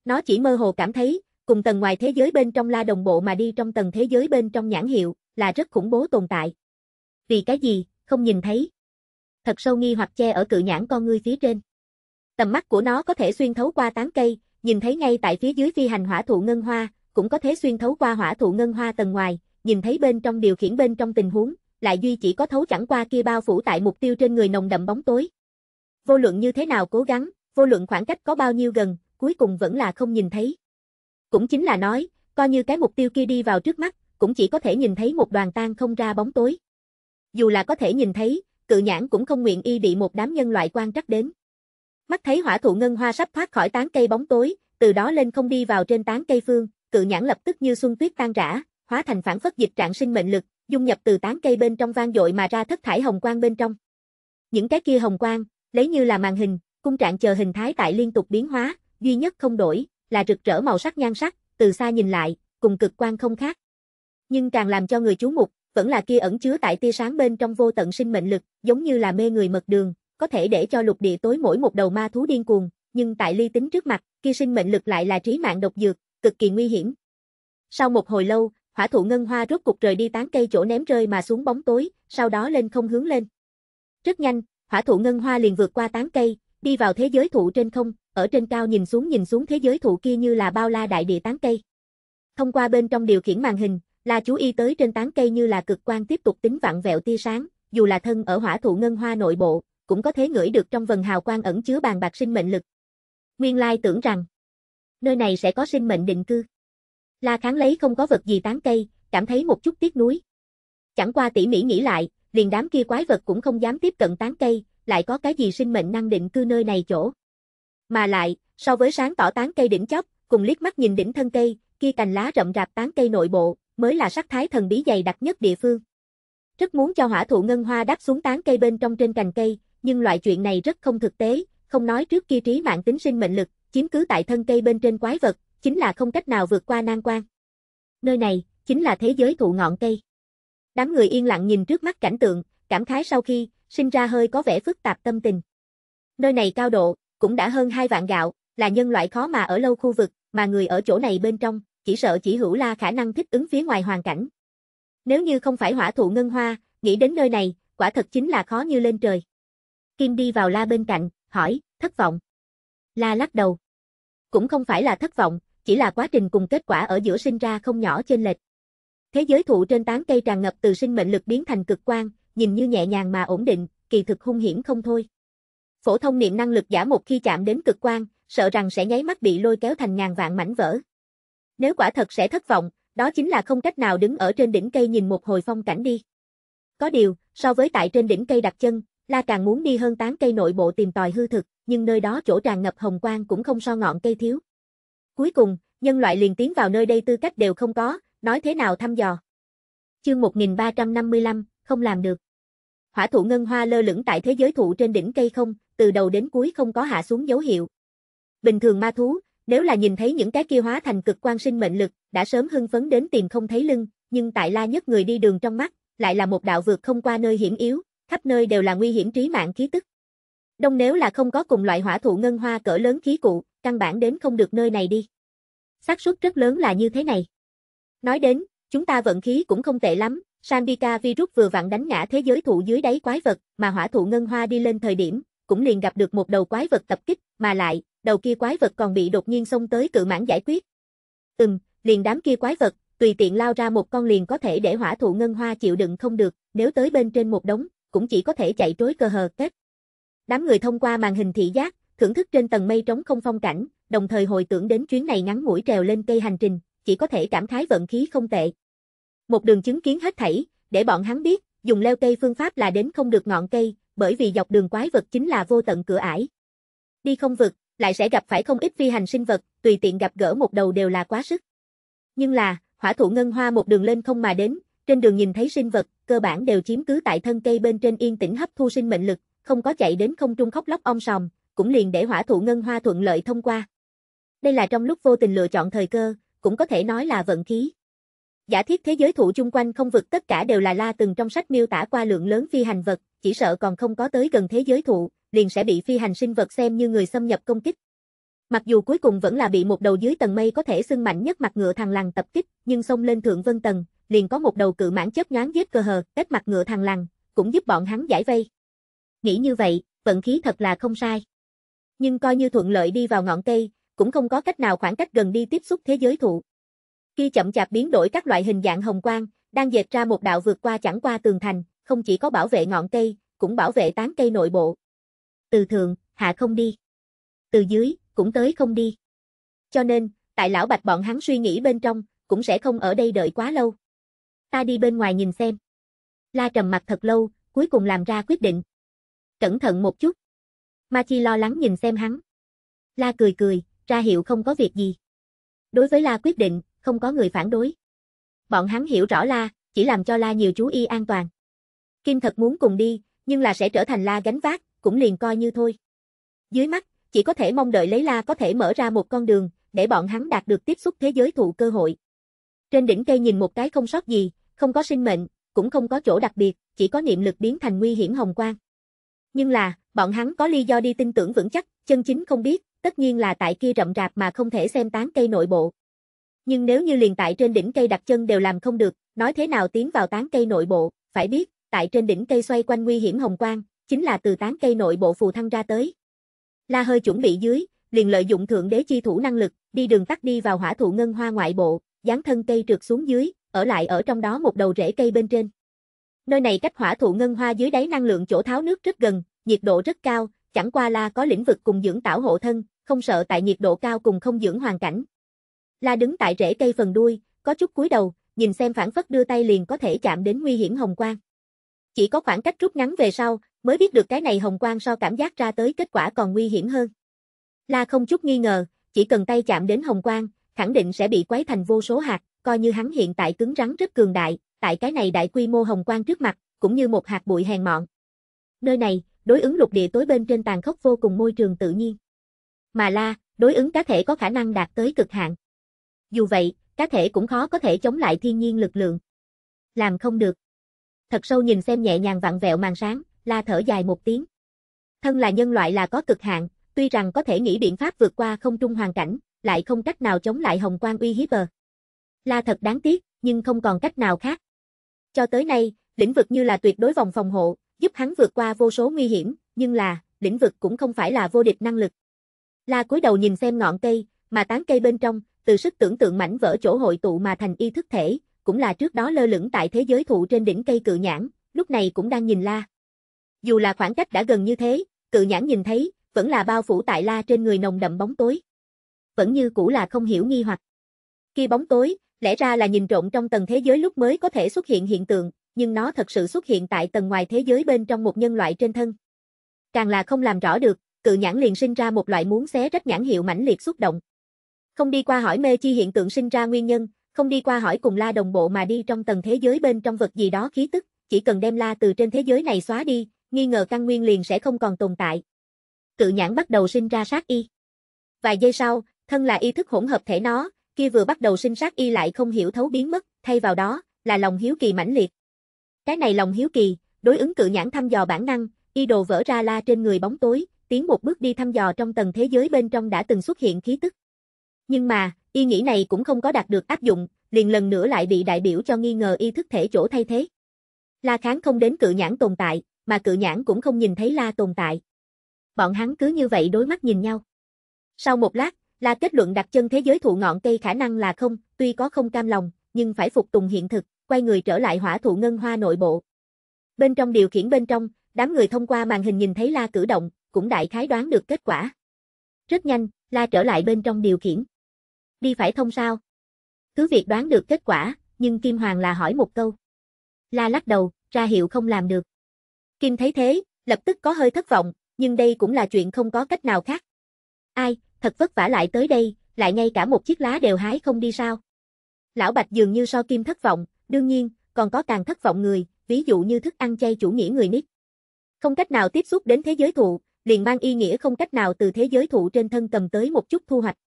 Nó chỉ mơ hồ cảm thấy, cùng tầng ngoài thế giới bên trong la đồng bộ mà đi trong tầng thế giới bên trong nhãn hiệu, là rất khủng bố tồn tại. Vì cái gì, không nhìn thấy. Thật sâu nghi hoặc che ở cự nhãn con ngươi phía trên. Tầm mắt của nó có thể xuyên thấu qua tán cây, nhìn thấy ngay tại phía dưới phi hành hỏa thụ ngân hoa, cũng có thể xuyên thấu qua hỏa thụ ngân hoa tầng ngoài, nhìn thấy bên trong điều khiển bên trong tình huống, lại duy chỉ có thấu chẳng qua kia bao phủ tại mục tiêu trên người nồng đậm bóng tối. Vô luận như thế nào cố gắng, vô luận khoảng cách có bao nhiêu gần, cuối cùng vẫn là không nhìn thấy. Cũng chính là nói, coi như cái mục tiêu kia đi vào trước mắt, cũng chỉ có thể nhìn thấy một đoàn tan không ra bóng tối. Dù là có thể nhìn thấy, cự nhãn cũng không nguyện y bị một đám nhân loại quan trắc đến. Mắt thấy hỏa thụ ngân hoa sắp thoát khỏi tán cây bóng tối, từ đó lên không đi vào trên tán cây phương, cự nhãn lập tức như xuân tuyết tan rã, hóa thành phản phất dịch trạng sinh mệnh lực, dung nhập từ tán cây bên trong vang dội mà ra thất thải hồng quang bên trong. Những cái kia hồng quang, lấy như là màn hình, cung trạng chờ hình thái tại liên tục biến hóa, duy nhất không đổi là rực rỡ màu sắc nhan sắc, từ xa nhìn lại, cùng cực quang không khác. Nhưng càng làm cho người chú mục, vẫn là kia ẩn chứa tại tia sáng bên trong vô tận sinh mệnh lực, giống như là mê người mật đường, có thể để cho lục địa tối mỗi một đầu ma thú điên cuồng, nhưng tại ly tính trước mặt, kia sinh mệnh lực lại là trí mạng độc dược, cực kỳ nguy hiểm. Sau một hồi lâu, hỏa thụ ngân hoa rốt cục rời đi tán cây chỗ ném rơi mà xuống bóng tối, sau đó lên không hướng lên. Rất nhanh, hỏa thụ ngân hoa liền vượt qua tán cây, đi vào thế giới thụ trên không, ở trên cao nhìn xuống nhìn xuống thế giới thụ kia như là bao la đại địa tán cây. Thông qua bên trong điều khiển màn hình, là chú ý tới trên tán cây như là cực quan tiếp tục tính vặn vẹo tia sáng, dù là thân ở hỏa thụ ngân hoa nội bộ, cũng có thể ngửi được trong vần hào quang ẩn chứa bàn bạc sinh mệnh lực. Nguyên lai tưởng rằng, nơi này sẽ có sinh mệnh định cư. La Kháng lấy không có vật gì tán cây, cảm thấy một chút tiếc nuối. Chẳng qua tỉ mỉ nghĩ lại, liền đám kia quái vật cũng không dám tiếp cận tán cây, lại có cái gì sinh mệnh năng định cư nơi này chỗ. Mà lại, so với sáng tỏ tán cây đỉnh chóp, cùng liếc mắt nhìn đỉnh thân cây, kia cành lá rậm rạp tán cây nội bộ, mới là sắc thái thần bí dày đặc nhất địa phương. Rất muốn cho hỏa thụ ngân hoa đáp xuống tán cây bên trong trên cành cây, nhưng loại chuyện này rất không thực tế, không nói trước kia trí mạng tính sinh mệnh lực, chiếm cứ tại thân cây bên trên quái vật, chính là không cách nào vượt qua nan quan. Nơi này, chính là thế giới thụ ngọn cây. Đám người yên lặng nhìn trước mắt cảnh tượng, cảm khái sau khi, sinh ra hơi có vẻ phức tạp tâm tình. Nơi này cao độ, cũng đã hơn hai vạn gạo, là nhân loại khó mà ở lâu khu vực, mà người ở chỗ này bên trong, chỉ sợ chỉ hữu la khả năng thích ứng phía ngoài hoàn cảnh. Nếu như không phải hỏa thụ ngân hoa, nghĩ đến nơi này, quả thật chính là khó như lên trời. Kim đi vào la bên cạnh, hỏi, thất vọng. La lắc đầu. Cũng không phải là thất vọng, chỉ là quá trình cùng kết quả ở giữa sinh ra không nhỏ chênh lệch. Thế giới thụ trên tán cây tràn ngập từ sinh mệnh lực biến thành cực quang, nhìn như nhẹ nhàng mà ổn định, kỳ thực hung hiểm không thôi. Phổ thông niệm năng lực giả một khi chạm đến cực quang, sợ rằng sẽ nháy mắt bị lôi kéo thành ngàn vạn mảnh vỡ. Nếu quả thật sẽ thất vọng, đó chính là không cách nào đứng ở trên đỉnh cây nhìn một hồi phong cảnh đi. Có điều, so với tại trên đỉnh cây đặt chân, La càng muốn đi hơn tán cây nội bộ tìm tòi hư thực, nhưng nơi đó chỗ tràn ngập hồng quang cũng không so ngọn cây thiếu, Cuối cùng, nhân loại liền tiến vào nơi đây tư cách đều không có, nói thế nào thăm dò. Chương 1355, không làm được. Hỏa thụ ngân hoa lơ lửng tại thế giới thụ trên đỉnh cây không, từ đầu đến cuối không có hạ xuống dấu hiệu. Bình thường ma thú, nếu là nhìn thấy những cái kia hóa thành cực quan sinh mệnh lực, đã sớm hưng phấn đến tìm không thấy lưng, nhưng tại la nhất người đi đường trong mắt, lại là một đạo vượt không qua nơi hiểm yếu, khắp nơi đều là nguy hiểm trí mạng khí tức. Đông nếu là không có cùng loại hỏa thụ ngân hoa cỡ lớn khí cụ, căn bản đến không được nơi này đi. xác suất rất lớn là như thế này. Nói đến, chúng ta vận khí cũng không tệ lắm, Sandika virus vừa vặn đánh ngã thế giới thụ dưới đáy quái vật, mà hỏa thụ ngân hoa đi lên thời điểm, cũng liền gặp được một đầu quái vật tập kích, mà lại, đầu kia quái vật còn bị đột nhiên xông tới cự mãn giải quyết. Ừm, liền đám kia quái vật, tùy tiện lao ra một con liền có thể để hỏa thụ ngân hoa chịu đựng không được, nếu tới bên trên một đống, cũng chỉ có thể chạy trối cơ hờ kết. Đám người thông qua màn hình thị giác, thưởng thức trên tầng mây trống không phong cảnh, đồng thời hồi tưởng đến chuyến này ngắn ngủi trèo lên cây hành trình, chỉ có thể cảm khái vận khí không tệ. Một đường chứng kiến hết thảy, để bọn hắn biết, dùng leo cây phương pháp là đến không được ngọn cây, bởi vì dọc đường quái vật chính là vô tận cửa ải. Đi không vực, lại sẽ gặp phải không ít phi hành sinh vật, tùy tiện gặp gỡ một đầu đều là quá sức. Nhưng là, hỏa thủ ngân hoa một đường lên không mà đến, trên đường nhìn thấy sinh vật, cơ bản đều chiếm cứ tại thân cây bên trên yên tĩnh hấp thu sinh mệnh lực, không có chạy đến không trung khóc lóc om sòm, cũng liền để hỏa thụ ngân hoa thuận lợi thông qua. Đây là trong lúc vô tình lựa chọn thời cơ, cũng có thể nói là vận khí. Giả thiết thế giới thụ chung quanh không vực tất cả đều là la từng trong sách miêu tả qua lượng lớn phi hành vật, chỉ sợ còn không có tới gần thế giới thụ, liền sẽ bị phi hành sinh vật xem như người xâm nhập công kích. Mặc dù cuối cùng vẫn là bị một đầu dưới tầng mây có thể xưng mạnh nhất mặt ngựa thằng lằn tập kích, nhưng xông lên thượng vân tầng, liền có một đầu cự mãn chớp nhoáng giết cơ hờ, kết mặt ngựa thằng lằn, cũng giúp bọn hắn giải vây. Nghĩ như vậy, vận khí thật là không sai nhưng coi như thuận lợi đi vào ngọn cây, cũng không có cách nào khoảng cách gần đi tiếp xúc thế giới thụ. Khi chậm chạp biến đổi các loại hình dạng hồng quang, đang dệt ra một đạo vượt qua chẳng qua tường thành, không chỉ có bảo vệ ngọn cây, cũng bảo vệ tán cây nội bộ. Từ thượng, hạ không đi. Từ dưới, cũng tới không đi. Cho nên, tại lão bạch bọn hắn suy nghĩ bên trong, cũng sẽ không ở đây đợi quá lâu. Ta đi bên ngoài nhìn xem. La trầm mặt thật lâu, cuối cùng làm ra quyết định. Cẩn thận một chút. Ma chi lo lắng nhìn xem hắn. La cười cười, ra hiệu không có việc gì. Đối với La quyết định, không có người phản đối. Bọn hắn hiểu rõ La, chỉ làm cho La nhiều chú ý an toàn. Kim thật muốn cùng đi, nhưng là sẽ trở thành La gánh vác, cũng liền coi như thôi. Dưới mắt, chỉ có thể mong đợi lấy La có thể mở ra một con đường, để bọn hắn đạt được tiếp xúc thế giới thụ cơ hội. Trên đỉnh cây nhìn một cái không sót gì, không có sinh mệnh, cũng không có chỗ đặc biệt, chỉ có niệm lực biến thành nguy hiểm hồng quang. Nhưng là, Bọn hắn có lý do đi tin tưởng vững chắc, chân chính không biết, tất nhiên là tại kia rậm rạp mà không thể xem tán cây nội bộ. Nhưng nếu như liền tại trên đỉnh cây đặt chân đều làm không được, nói thế nào tiến vào tán cây nội bộ, phải biết, tại trên đỉnh cây xoay quanh nguy hiểm hồng quang, chính là từ tán cây nội bộ phù thăng ra tới. La hơi chuẩn bị dưới, liền lợi dụng thượng đế chi thủ năng lực, đi đường tắt đi vào hỏa thụ ngân hoa ngoại bộ, dán thân cây trượt xuống dưới, ở lại ở trong đó một đầu rễ cây bên trên. Nơi này cách hỏa thụ ngân hoa dưới đáy năng lượng chỗ tháo nước rất gần, nhiệt độ rất cao, chẳng qua La có lĩnh vực cùng dưỡng tảo hộ thân, không sợ tại nhiệt độ cao cùng không dưỡng hoàn cảnh. La đứng tại rễ cây phần đuôi, có chút cúi đầu, nhìn xem phản phất đưa tay liền có thể chạm đến nguy hiểm hồng quang. Chỉ có khoảng cách rút ngắn về sau, mới biết được cái này hồng quang so cảm giác ra tới kết quả còn nguy hiểm hơn. La không chút nghi ngờ, chỉ cần tay chạm đến hồng quang, khẳng định sẽ bị quấy thành vô số hạt, coi như hắn hiện tại cứng rắn rất cường đại, tại cái này đại quy mô hồng quang trước mặt, cũng như một hạt bụi hèn mọn. Nơi này, đối ứng lục địa tối bên trên tàn khốc vô cùng môi trường tự nhiên. Mà la, đối ứng cá thể có khả năng đạt tới cực hạn. Dù vậy, cá thể cũng khó có thể chống lại thiên nhiên lực lượng. Làm không được. Thật sâu nhìn xem nhẹ nhàng vặn vẹo màn sáng, la thở dài một tiếng. Thân là nhân loại là có cực hạn, tuy rằng có thể nghĩ biện pháp vượt qua không trung hoàn cảnh, lại không cách nào chống lại hồng quang uy hiếp bờ. La thật đáng tiếc, nhưng không còn cách nào khác. Cho tới nay, lĩnh vực như là tuyệt đối vòng phòng hộ, giúp hắn vượt qua vô số nguy hiểm, nhưng là, lĩnh vực cũng không phải là vô địch năng lực. La cúi đầu nhìn xem ngọn cây, mà tán cây bên trong, từ sức tưởng tượng mảnh vỡ chỗ hội tụ mà thành y thức thể, cũng là trước đó lơ lửng tại thế giới thụ trên đỉnh cây cự nhãn, lúc này cũng đang nhìn La. Dù là khoảng cách đã gần như thế, cự nhãn nhìn thấy, vẫn là bao phủ tại La trên người nồng đậm bóng tối. Vẫn như cũ là không hiểu nghi hoặc. Khi bóng tối, lẽ ra là nhìn trộm trong tầng thế giới lúc mới có thể xuất hiện hiện tượng, nhưng nó thật sự xuất hiện tại tầng ngoài thế giới bên trong một nhân loại trên thân. Càng là không làm rõ được, cự nhãn liền sinh ra một loại muốn xé rách nhãn hiệu mãnh liệt xúc động. Không đi qua hỏi mê chi hiện tượng sinh ra nguyên nhân, không đi qua hỏi cùng la đồng bộ mà đi trong tầng thế giới bên trong vật gì đó khí tức, chỉ cần đem la từ trên thế giới này xóa đi, nghi ngờ căn nguyên liền sẽ không còn tồn tại. Cự nhãn bắt đầu sinh ra sát y. Vài giây sau, thân là y thức hỗn hợp thể nó, kia vừa bắt đầu sinh sát y lại không hiểu thấu biến mất, thay vào đó là lòng hiếu kỳ mãnh liệt, cái này lòng hiếu kỳ, đối ứng cự nhãn thăm dò bản năng, y đồ vỡ ra la trên người bóng tối, tiến một bước đi thăm dò trong tầng thế giới bên trong đã từng xuất hiện khí tức. Nhưng mà, y nghĩ này cũng không có đạt được áp dụng, liền lần nữa lại bị đại biểu cho nghi ngờ y thức thể chỗ thay thế. La kháng không đến cự nhãn tồn tại, mà cự nhãn cũng không nhìn thấy la tồn tại. Bọn hắn cứ như vậy đối mắt nhìn nhau. Sau một lát, la kết luận đặt chân thế giới thụ ngọn cây khả năng là không, tuy có không cam lòng, nhưng phải phục tùng hiện thực quay người trở lại hỏa thụ ngân hoa nội bộ. Bên trong điều khiển bên trong, đám người thông qua màn hình nhìn thấy la cử động, cũng đại khái đoán được kết quả. Rất nhanh, la trở lại bên trong điều khiển. Đi phải thông sao? Cứ việc đoán được kết quả, nhưng Kim Hoàng là hỏi một câu. La lắc đầu, ra hiệu không làm được. Kim thấy thế, lập tức có hơi thất vọng, nhưng đây cũng là chuyện không có cách nào khác. Ai, thật vất vả lại tới đây, lại ngay cả một chiếc lá đều hái không đi sao. Lão Bạch dường như so Kim thất vọng, Đương nhiên, còn có càng thất vọng người, ví dụ như thức ăn chay chủ nghĩa người nít Không cách nào tiếp xúc đến thế giới thụ, liền mang ý nghĩa không cách nào từ thế giới thụ trên thân cầm tới một chút thu hoạch.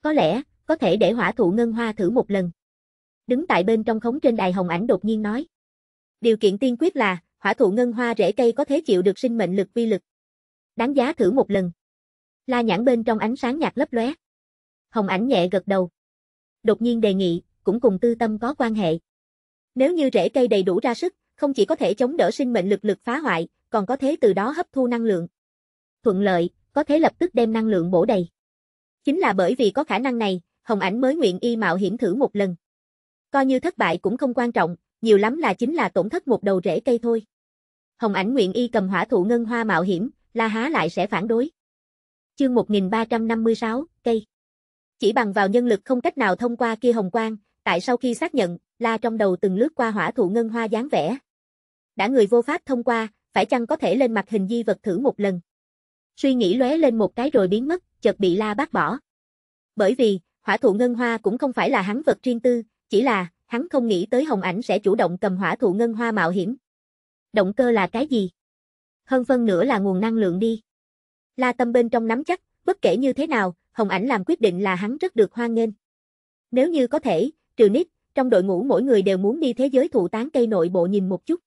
Có lẽ, có thể để hỏa thụ ngân hoa thử một lần. Đứng tại bên trong khống trên đài hồng ảnh đột nhiên nói. Điều kiện tiên quyết là, hỏa thụ ngân hoa rễ cây có thể chịu được sinh mệnh lực vi lực. Đáng giá thử một lần. La nhãn bên trong ánh sáng nhạt lấp lóe. Hồng ảnh nhẹ gật đầu. Đột nhiên đề nghị, cũng cùng tư tâm có quan hệ. Nếu như rễ cây đầy đủ ra sức, không chỉ có thể chống đỡ sinh mệnh lực lực phá hoại, còn có thế từ đó hấp thu năng lượng. Thuận lợi, có thể lập tức đem năng lượng bổ đầy. Chính là bởi vì có khả năng này, Hồng Ảnh mới nguyện y mạo hiểm thử một lần. Coi như thất bại cũng không quan trọng, nhiều lắm là chính là tổn thất một đầu rễ cây thôi. Hồng Ảnh nguyện y cầm hỏa thụ ngân hoa mạo hiểm, là Há lại sẽ phản đối. Chương 1356, cây. Chỉ bằng vào nhân lực không cách nào thông qua kia hồng quang, Tại sau khi xác nhận, La trong đầu từng lướt qua hỏa thụ ngân hoa dáng vẻ. Đã người vô pháp thông qua, phải chăng có thể lên mặt hình di vật thử một lần? Suy nghĩ lóe lên một cái rồi biến mất, chợt bị La bác bỏ. Bởi vì, hỏa thụ ngân hoa cũng không phải là hắn vật riêng tư, chỉ là, hắn không nghĩ tới hồng ảnh sẽ chủ động cầm hỏa thụ ngân hoa mạo hiểm. Động cơ là cái gì? Hơn phân nữa là nguồn năng lượng đi. La tâm bên trong nắm chắc, bất kể như thế nào, hồng ảnh làm quyết định là hắn rất được hoan nghênh. Nếu như có thể, trừ Nít, trong đội ngũ mỗi người đều muốn đi thế giới thụ tán cây nội bộ nhìn một chút.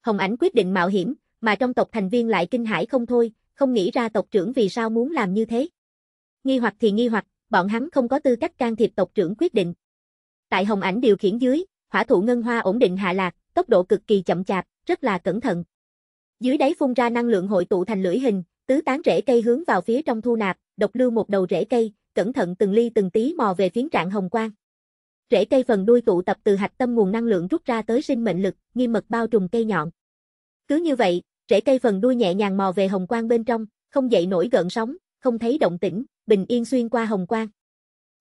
Hồng ảnh quyết định mạo hiểm, mà trong tộc thành viên lại kinh hãi không thôi, không nghĩ ra tộc trưởng vì sao muốn làm như thế. Nghi hoặc thì nghi hoặc, bọn hắn không có tư cách can thiệp tộc trưởng quyết định. Tại Hồng ảnh điều khiển dưới, hỏa thụ ngân hoa ổn định hạ lạc, tốc độ cực kỳ chậm chạp, rất là cẩn thận. Dưới đáy phun ra năng lượng hội tụ thành lưỡi hình, tứ tán rễ cây hướng vào phía trong thu nạp, độc lưu một đầu rễ cây, cẩn thận từng ly từng tí mò về phiến trạng hồng quang. Rễ cây phần đuôi tụ tập từ hạch tâm nguồn năng lượng rút ra tới sinh mệnh lực, nghiêm mật bao trùm cây nhọn. Cứ như vậy, rễ cây phần đuôi nhẹ nhàng mò về hồng quang bên trong, không dậy nổi gợn sóng, không thấy động tĩnh, bình yên xuyên qua hồng quang.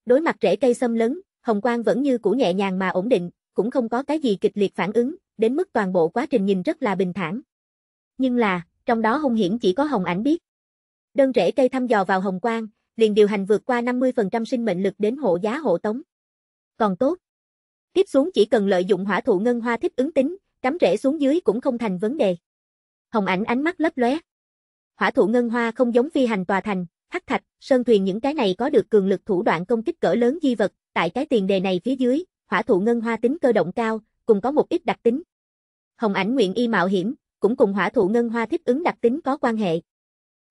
Đối mặt rễ cây xâm lấn, hồng quang vẫn như cũ nhẹ nhàng mà ổn định, cũng không có cái gì kịch liệt phản ứng, đến mức toàn bộ quá trình nhìn rất là bình thản. Nhưng là, trong đó hung hiểm chỉ có hồng ảnh biết. Đơn rễ cây thăm dò vào hồng quang, liền điều hành vượt qua 50% sinh mệnh lực đến hộ giá hộ tống còn tốt. Tiếp xuống chỉ cần lợi dụng hỏa thụ ngân hoa thích ứng tính, cắm rễ xuống dưới cũng không thành vấn đề. Hồng ảnh ánh mắt lấp lóe. Hỏa thụ ngân hoa không giống phi hành tòa thành, hắc thạch, sơn thuyền những cái này có được cường lực thủ đoạn công kích cỡ lớn di vật, tại cái tiền đề này phía dưới, hỏa thụ ngân hoa tính cơ động cao, cùng có một ít đặc tính. Hồng ảnh nguyện y mạo hiểm, cũng cùng hỏa thụ ngân hoa thích ứng đặc tính có quan hệ.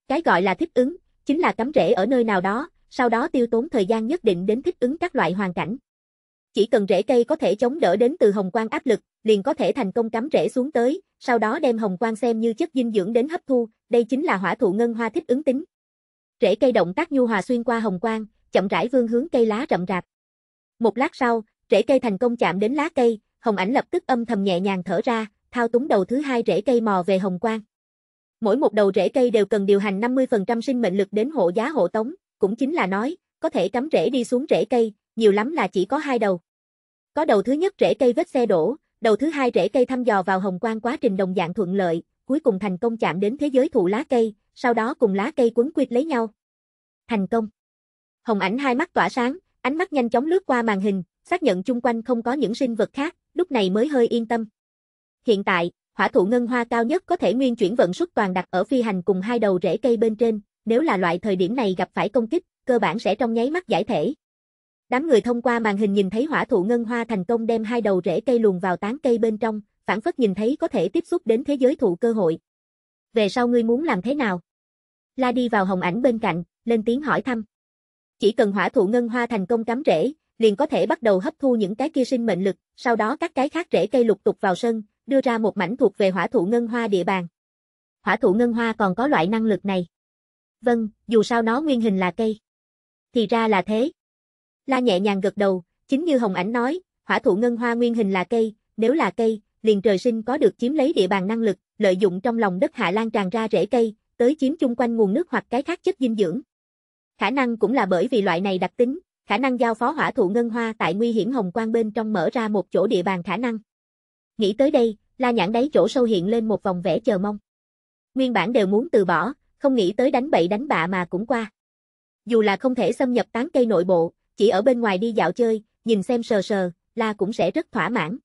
Cái gọi là thích ứng, chính là cắm rễ ở nơi nào đó, sau đó tiêu tốn thời gian nhất định đến thích ứng các loại hoàn cảnh. Chỉ cần rễ cây có thể chống đỡ đến từ hồng quang áp lực, liền có thể thành công cắm rễ xuống tới, sau đó đem hồng quang xem như chất dinh dưỡng đến hấp thu, đây chính là hỏa thụ ngân hoa thích ứng tính. Rễ cây động tác nhu hòa xuyên qua hồng quang, chậm rãi vươn hướng cây lá rậm rạp. Một lát sau, rễ cây thành công chạm đến lá cây, Hồng Ảnh lập tức âm thầm nhẹ nhàng thở ra, thao túng đầu thứ hai rễ cây mò về hồng quang. Mỗi một đầu rễ cây đều cần điều hành 50% sinh mệnh lực đến hộ giá hộ tống, cũng chính là nói, có thể cắm rễ đi xuống rễ cây, nhiều lắm là chỉ có hai đầu. Có đầu thứ nhất rễ cây vết xe đổ, đầu thứ hai rễ cây thăm dò vào hồng quang quá trình đồng dạng thuận lợi, cuối cùng thành công chạm đến thế giới thụ lá cây, sau đó cùng lá cây quấn quýt lấy nhau. Thành công. Hồng ảnh hai mắt tỏa sáng, ánh mắt nhanh chóng lướt qua màn hình, xác nhận chung quanh không có những sinh vật khác, lúc này mới hơi yên tâm. Hiện tại, hỏa thụ ngân hoa cao nhất có thể nguyên chuyển vận suất toàn đặt ở phi hành cùng hai đầu rễ cây bên trên, nếu là loại thời điểm này gặp phải công kích, cơ bản sẽ trong nháy mắt giải thể. Đám người thông qua màn hình nhìn thấy hỏa thụ ngân hoa thành công đem hai đầu rễ cây luồn vào tán cây bên trong, phản phất nhìn thấy có thể tiếp xúc đến thế giới thụ cơ hội. Về sau ngươi muốn làm thế nào? La đi vào hồng ảnh bên cạnh, lên tiếng hỏi thăm. Chỉ cần hỏa thụ ngân hoa thành công cắm rễ, liền có thể bắt đầu hấp thu những cái kia sinh mệnh lực, sau đó các cái khác rễ cây lục tục vào sân, đưa ra một mảnh thuộc về hỏa thụ ngân hoa địa bàn. Hỏa thụ ngân hoa còn có loại năng lực này. Vâng, dù sao nó nguyên hình là cây. Thì ra là thế. La nhẹ nhàng gật đầu, chính như Hồng Ảnh nói, hỏa thụ ngân hoa nguyên hình là cây, nếu là cây, liền trời sinh có được chiếm lấy địa bàn năng lực, lợi dụng trong lòng đất hạ lan tràn ra rễ cây, tới chiếm chung quanh nguồn nước hoặc cái khác chất dinh dưỡng. Khả năng cũng là bởi vì loại này đặc tính, khả năng giao phó hỏa thụ ngân hoa tại nguy hiểm hồng quang bên trong mở ra một chỗ địa bàn khả năng. Nghĩ tới đây, La Nhãn đáy chỗ sâu hiện lên một vòng vẻ chờ mong. Nguyên bản đều muốn từ bỏ, không nghĩ tới đánh bậy đánh bạ mà cũng qua. Dù là không thể xâm nhập tán cây nội bộ, chỉ ở bên ngoài đi dạo chơi, nhìn xem sờ sờ, La cũng sẽ rất thỏa mãn.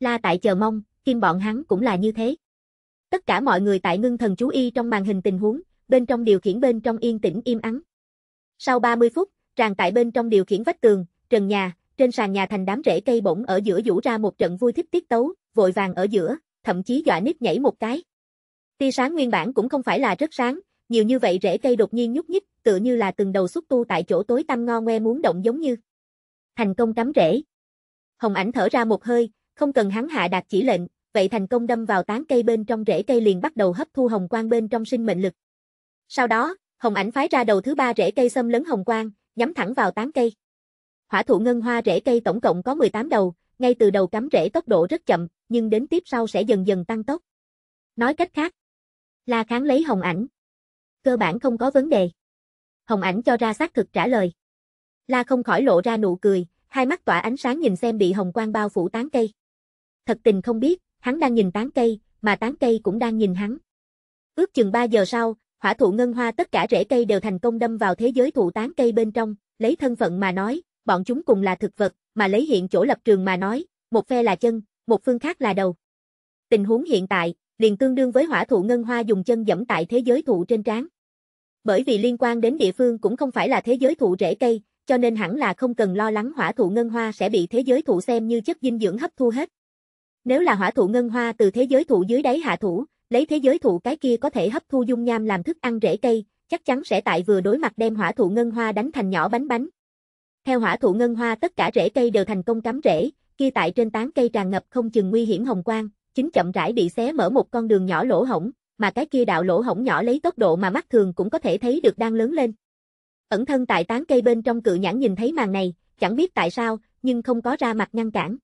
La tại chờ mong, kim bọn hắn cũng là như thế. Tất cả mọi người tại ngưng thần chú y trong màn hình tình huống, bên trong điều khiển bên trong yên tĩnh im ắng. Sau 30 phút, tràn tại bên trong điều khiển vách tường, trần nhà, trên sàn nhà thành đám rễ cây bỗng ở giữa vũ ra một trận vui thích tiết tấu, vội vàng ở giữa, thậm chí dọa nít nhảy một cái. Tia sáng nguyên bản cũng không phải là rất sáng, nhiều như vậy rễ cây đột nhiên nhúc nhích, tựa như là từng đầu xúc tu tại chỗ tối tăm ngo ngoe muốn động giống như. Thành công cắm rễ. Hồng ảnh thở ra một hơi, không cần hắn hạ đạt chỉ lệnh, vậy thành công đâm vào tán cây bên trong rễ cây liền bắt đầu hấp thu hồng quang bên trong sinh mệnh lực. Sau đó, hồng ảnh phái ra đầu thứ ba rễ cây xâm lấn hồng quang, nhắm thẳng vào tán cây. Hỏa thụ ngân hoa rễ cây tổng cộng có 18 đầu, ngay từ đầu cắm rễ tốc độ rất chậm, nhưng đến tiếp sau sẽ dần dần tăng tốc. Nói cách khác, là Kháng lấy hồng ảnh. Cơ bản không có vấn đề. Hồng ảnh cho ra xác thực trả lời. La không khỏi lộ ra nụ cười, hai mắt tỏa ánh sáng nhìn xem bị hồng quang bao phủ tán cây. Thật tình không biết, hắn đang nhìn tán cây, mà tán cây cũng đang nhìn hắn. Ước chừng 3 giờ sau, hỏa thụ ngân hoa tất cả rễ cây đều thành công đâm vào thế giới thụ tán cây bên trong, lấy thân phận mà nói, bọn chúng cùng là thực vật, mà lấy hiện chỗ lập trường mà nói, một phe là chân, một phương khác là đầu. Tình huống hiện tại, liền tương đương với hỏa thụ ngân hoa dùng chân dẫm tại thế giới thụ trên trán bởi vì liên quan đến địa phương cũng không phải là thế giới thụ rễ cây, cho nên hẳn là không cần lo lắng hỏa thụ ngân hoa sẽ bị thế giới thụ xem như chất dinh dưỡng hấp thu hết. Nếu là hỏa thụ ngân hoa từ thế giới thụ dưới đáy hạ thủ, lấy thế giới thụ cái kia có thể hấp thu dung nham làm thức ăn rễ cây, chắc chắn sẽ tại vừa đối mặt đem hỏa thụ ngân hoa đánh thành nhỏ bánh bánh. Theo hỏa thụ ngân hoa tất cả rễ cây đều thành công cắm rễ, kia tại trên tán cây tràn ngập không chừng nguy hiểm hồng quang, chính chậm rãi bị xé mở một con đường nhỏ lỗ hổng, mà cái kia đạo lỗ hổng nhỏ lấy tốc độ mà mắt thường cũng có thể thấy được đang lớn lên. Ẩn thân tại tán cây bên trong cự nhãn nhìn thấy màn này, chẳng biết tại sao, nhưng không có ra mặt ngăn cản.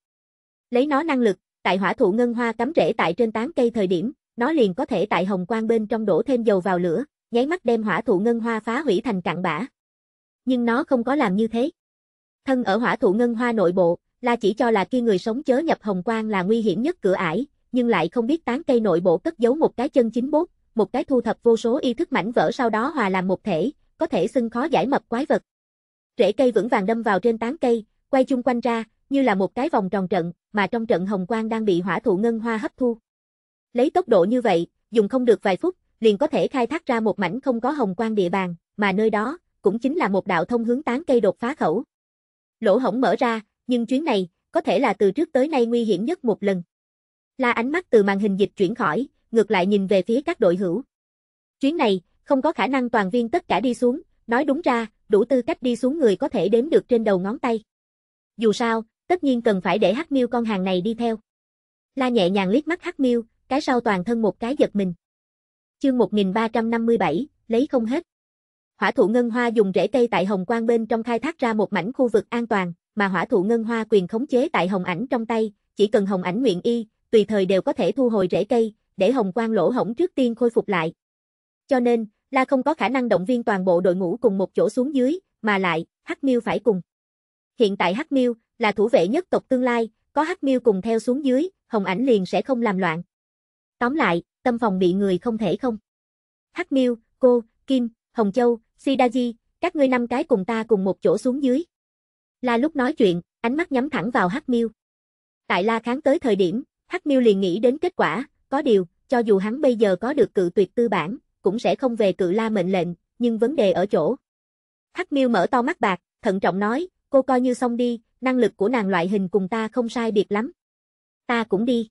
Lấy nó năng lực, tại hỏa thụ ngân hoa cắm rễ tại trên tán cây thời điểm, nó liền có thể tại hồng quang bên trong đổ thêm dầu vào lửa, nháy mắt đem hỏa thụ ngân hoa phá hủy thành cặn bã. Nhưng nó không có làm như thế. Thân ở hỏa thụ ngân hoa nội bộ, là chỉ cho là kia người sống chớ nhập hồng quang là nguy hiểm nhất cửa ải, nhưng lại không biết tán cây nội bộ cất giấu một cái chân chính bốt, một cái thu thập vô số y thức mảnh vỡ sau đó hòa làm một thể, có thể xưng khó giải mập quái vật. Rễ cây vững vàng đâm vào trên tán cây, quay chung quanh ra, như là một cái vòng tròn trận, mà trong trận hồng quang đang bị hỏa thụ ngân hoa hấp thu. Lấy tốc độ như vậy, dùng không được vài phút, liền có thể khai thác ra một mảnh không có hồng quang địa bàn, mà nơi đó cũng chính là một đạo thông hướng tán cây đột phá khẩu. Lỗ hổng mở ra, nhưng chuyến này có thể là từ trước tới nay nguy hiểm nhất một lần. La ánh mắt từ màn hình dịch chuyển khỏi, ngược lại nhìn về phía các đội hữu. Chuyến này, không có khả năng toàn viên tất cả đi xuống, nói đúng ra, đủ tư cách đi xuống người có thể đếm được trên đầu ngón tay. Dù sao, tất nhiên cần phải để Hắc Miêu con hàng này đi theo. La nhẹ nhàng liếc mắt Hắc Miêu, cái sau toàn thân một cái giật mình. Chương 1357, lấy không hết. Hỏa thụ ngân hoa dùng rễ cây tại Hồng Quang bên trong khai thác ra một mảnh khu vực an toàn, mà hỏa thụ ngân hoa quyền khống chế tại Hồng Ảnh trong tay, chỉ cần Hồng Ảnh nguyện y, tùy thời đều có thể thu hồi rễ cây, để hồng quang lỗ hổng trước tiên khôi phục lại. Cho nên, La không có khả năng động viên toàn bộ đội ngũ cùng một chỗ xuống dưới, mà lại, Hắc Miêu phải cùng. Hiện tại Hắc Miêu là thủ vệ nhất tộc tương lai, có Hắc Miêu cùng theo xuống dưới, Hồng Ảnh liền sẽ không làm loạn. Tóm lại, tâm phòng bị người không thể không. Hắc Miêu, cô, Kim, Hồng Châu, Sidaji, các ngươi năm cái cùng ta cùng một chỗ xuống dưới. La lúc nói chuyện, ánh mắt nhắm thẳng vào Hắc Miêu. Tại La kháng tới thời điểm, Hắc Miêu liền nghĩ đến kết quả, có điều, cho dù hắn bây giờ có được cự tuyệt tư bản, cũng sẽ không về cự la mệnh lệnh, nhưng vấn đề ở chỗ. Hắc Miêu mở to mắt bạc, thận trọng nói, cô coi như xong đi, năng lực của nàng loại hình cùng ta không sai biệt lắm. Ta cũng đi.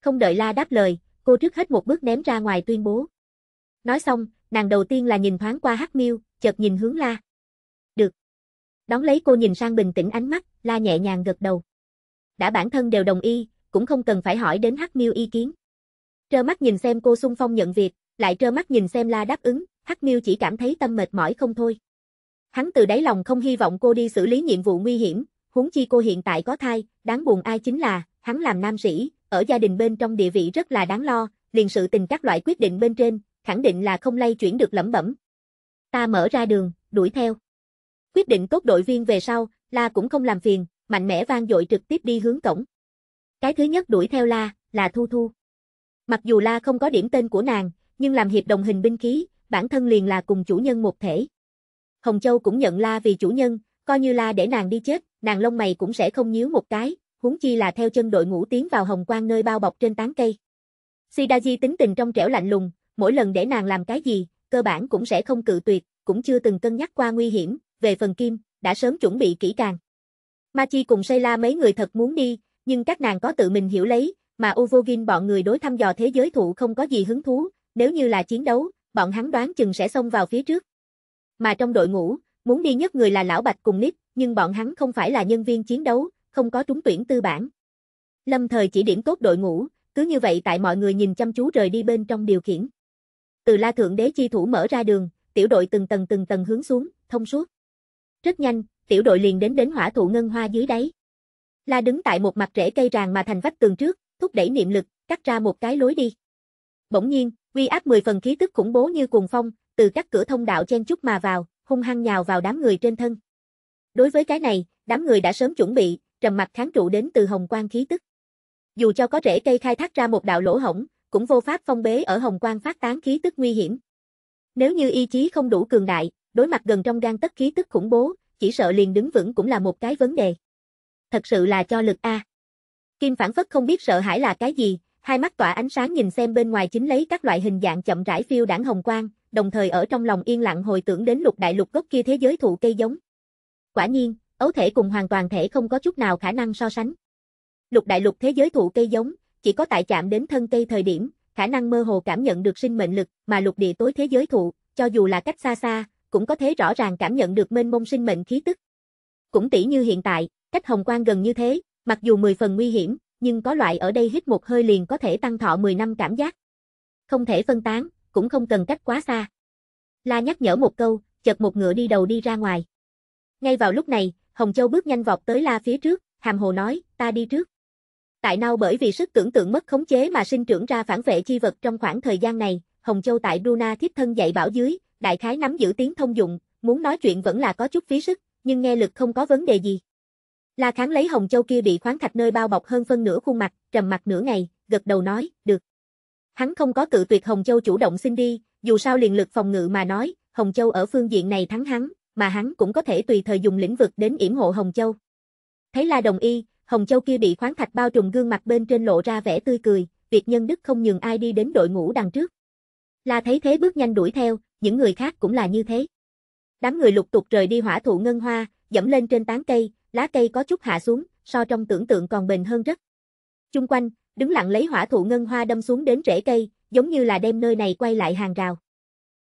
Không đợi la đáp lời, cô trước hết một bước ném ra ngoài tuyên bố. Nói xong, nàng đầu tiên là nhìn thoáng qua Hắc Miêu, chợt nhìn hướng la. Được. Đón lấy cô nhìn sang bình tĩnh ánh mắt, la nhẹ nhàng gật đầu. Đã bản thân đều đồng ý, cũng không cần phải hỏi đến Hắc Miêu ý kiến. Trơ mắt nhìn xem cô xung phong nhận việc, lại trơ mắt nhìn xem La đáp ứng, Hắc Miêu chỉ cảm thấy tâm mệt mỏi không thôi. Hắn từ đáy lòng không hy vọng cô đi xử lý nhiệm vụ nguy hiểm, huống chi cô hiện tại có thai, đáng buồn ai chính là, hắn làm nam sĩ, ở gia đình bên trong địa vị rất là đáng lo, liền sự tình các loại quyết định bên trên, khẳng định là không lay chuyển được lẩm bẩm. Ta mở ra đường, đuổi theo. Quyết định tốt đội viên về sau, La cũng không làm phiền, mạnh mẽ vang dội trực tiếp đi hướng cổng. Cái thứ nhất đuổi theo La, là Thu Thu. Mặc dù La không có điểm tên của nàng, nhưng làm hiệp đồng hình binh khí, bản thân liền là cùng chủ nhân một thể. Hồng Châu cũng nhận La vì chủ nhân, coi như La để nàng đi chết, nàng lông mày cũng sẽ không nhíu một cái, huống chi là theo chân đội ngũ tiến vào hồng quang nơi bao bọc trên tán cây. Sidaji tính tình trong trẻo lạnh lùng, mỗi lần để nàng làm cái gì, cơ bản cũng sẽ không cự tuyệt, cũng chưa từng cân nhắc qua nguy hiểm, về phần Kim, đã sớm chuẩn bị kỹ càng. Machi cùng Sayla mấy người thật muốn đi, nhưng các nàng có tự mình hiểu lấy, mà Uvogin bọn người đối thăm dò thế giới thụ không có gì hứng thú, nếu như là chiến đấu, bọn hắn đoán chừng sẽ xông vào phía trước. Mà trong đội ngũ, muốn đi nhất người là Lão Bạch cùng Nít, nhưng bọn hắn không phải là nhân viên chiến đấu, không có trúng tuyển tư bản. Lâm thời chỉ điểm tốt đội ngũ, cứ như vậy tại mọi người nhìn chăm chú rời đi bên trong điều khiển. Từ la thượng đế chi thủ mở ra đường, tiểu đội từng tầng từng tầng hướng xuống, thông suốt. Rất nhanh, tiểu đội liền đến đến hỏa thụ ngân hoa dưới đáy. La đứng tại một mặt rễ cây ràng mà thành vách tường trước, thúc đẩy niệm lực, cắt ra một cái lối đi. Bỗng nhiên, uy áp 10 phần khí tức khủng bố như cuồng phong, từ các cửa thông đạo chen chúc mà vào, hung hăng nhào vào đám người trên thân. Đối với cái này, đám người đã sớm chuẩn bị, trầm mặt kháng trụ đến từ hồng quang khí tức. Dù cho có rễ cây khai thác ra một đạo lỗ hổng, cũng vô pháp phong bế ở hồng quang phát tán khí tức nguy hiểm. Nếu như ý chí không đủ cường đại, đối mặt gần trong gan tất khí tức khủng bố, chỉ sợ liền đứng vững cũng là một cái vấn đề thật sự là cho lực a. Kim phản phất không biết sợ hãi là cái gì, hai mắt tỏa ánh sáng nhìn xem bên ngoài chính lấy các loại hình dạng chậm rãi phiêu đảng hồng quang, đồng thời ở trong lòng yên lặng hồi tưởng đến lục đại lục gốc kia thế giới thụ cây giống. Quả nhiên, ấu thể cùng hoàn toàn thể không có chút nào khả năng so sánh. Lục đại lục thế giới thụ cây giống, chỉ có tại chạm đến thân cây thời điểm, khả năng mơ hồ cảm nhận được sinh mệnh lực, mà lục địa tối thế giới thụ, cho dù là cách xa xa, cũng có thể rõ ràng cảm nhận được mênh mông sinh mệnh khí tức. Cũng tỷ như hiện tại, cách hồng quang gần như thế, mặc dù 10 phần nguy hiểm, nhưng có loại ở đây hít một hơi liền có thể tăng thọ 10 năm cảm giác. Không thể phân tán, cũng không cần cách quá xa. La nhắc nhở một câu, chợt một ngựa đi đầu đi ra ngoài. Ngay vào lúc này, Hồng Châu bước nhanh vọt tới La phía trước, hàm hồ nói, ta đi trước. Tại nào bởi vì sức tưởng tượng mất khống chế mà sinh trưởng ra phản vệ chi vật trong khoảng thời gian này, Hồng Châu tại Bruna thiếp thân dạy bảo dưới, đại khái nắm giữ tiếng thông dụng, muốn nói chuyện vẫn là có chút phí sức, nhưng nghe lực không có vấn đề gì. La Kháng lấy Hồng Châu kia bị khoáng thạch nơi bao bọc hơn phân nửa khuôn mặt, trầm mặt nửa ngày, gật đầu nói, được. Hắn không có cự tuyệt Hồng Châu chủ động xin đi, dù sao liền lực phòng ngự mà nói, Hồng Châu ở phương diện này thắng hắn, mà hắn cũng có thể tùy thời dùng lĩnh vực đến yểm hộ Hồng Châu. Thấy La đồng y, Hồng Châu kia bị khoáng thạch bao trùm gương mặt bên trên lộ ra vẻ tươi cười, việc nhân đức không nhường ai đi đến đội ngũ đằng trước. La thấy thế bước nhanh đuổi theo, những người khác cũng là như thế. Đám người lục tục rời đi hỏa thụ ngân hoa, dẫm lên trên tán cây, lá cây có chút hạ xuống, so trong tưởng tượng còn bền hơn rất. Trung quanh, đứng lặng lấy hỏa thụ ngân hoa đâm xuống đến rễ cây, giống như là đem nơi này quay lại hàng rào.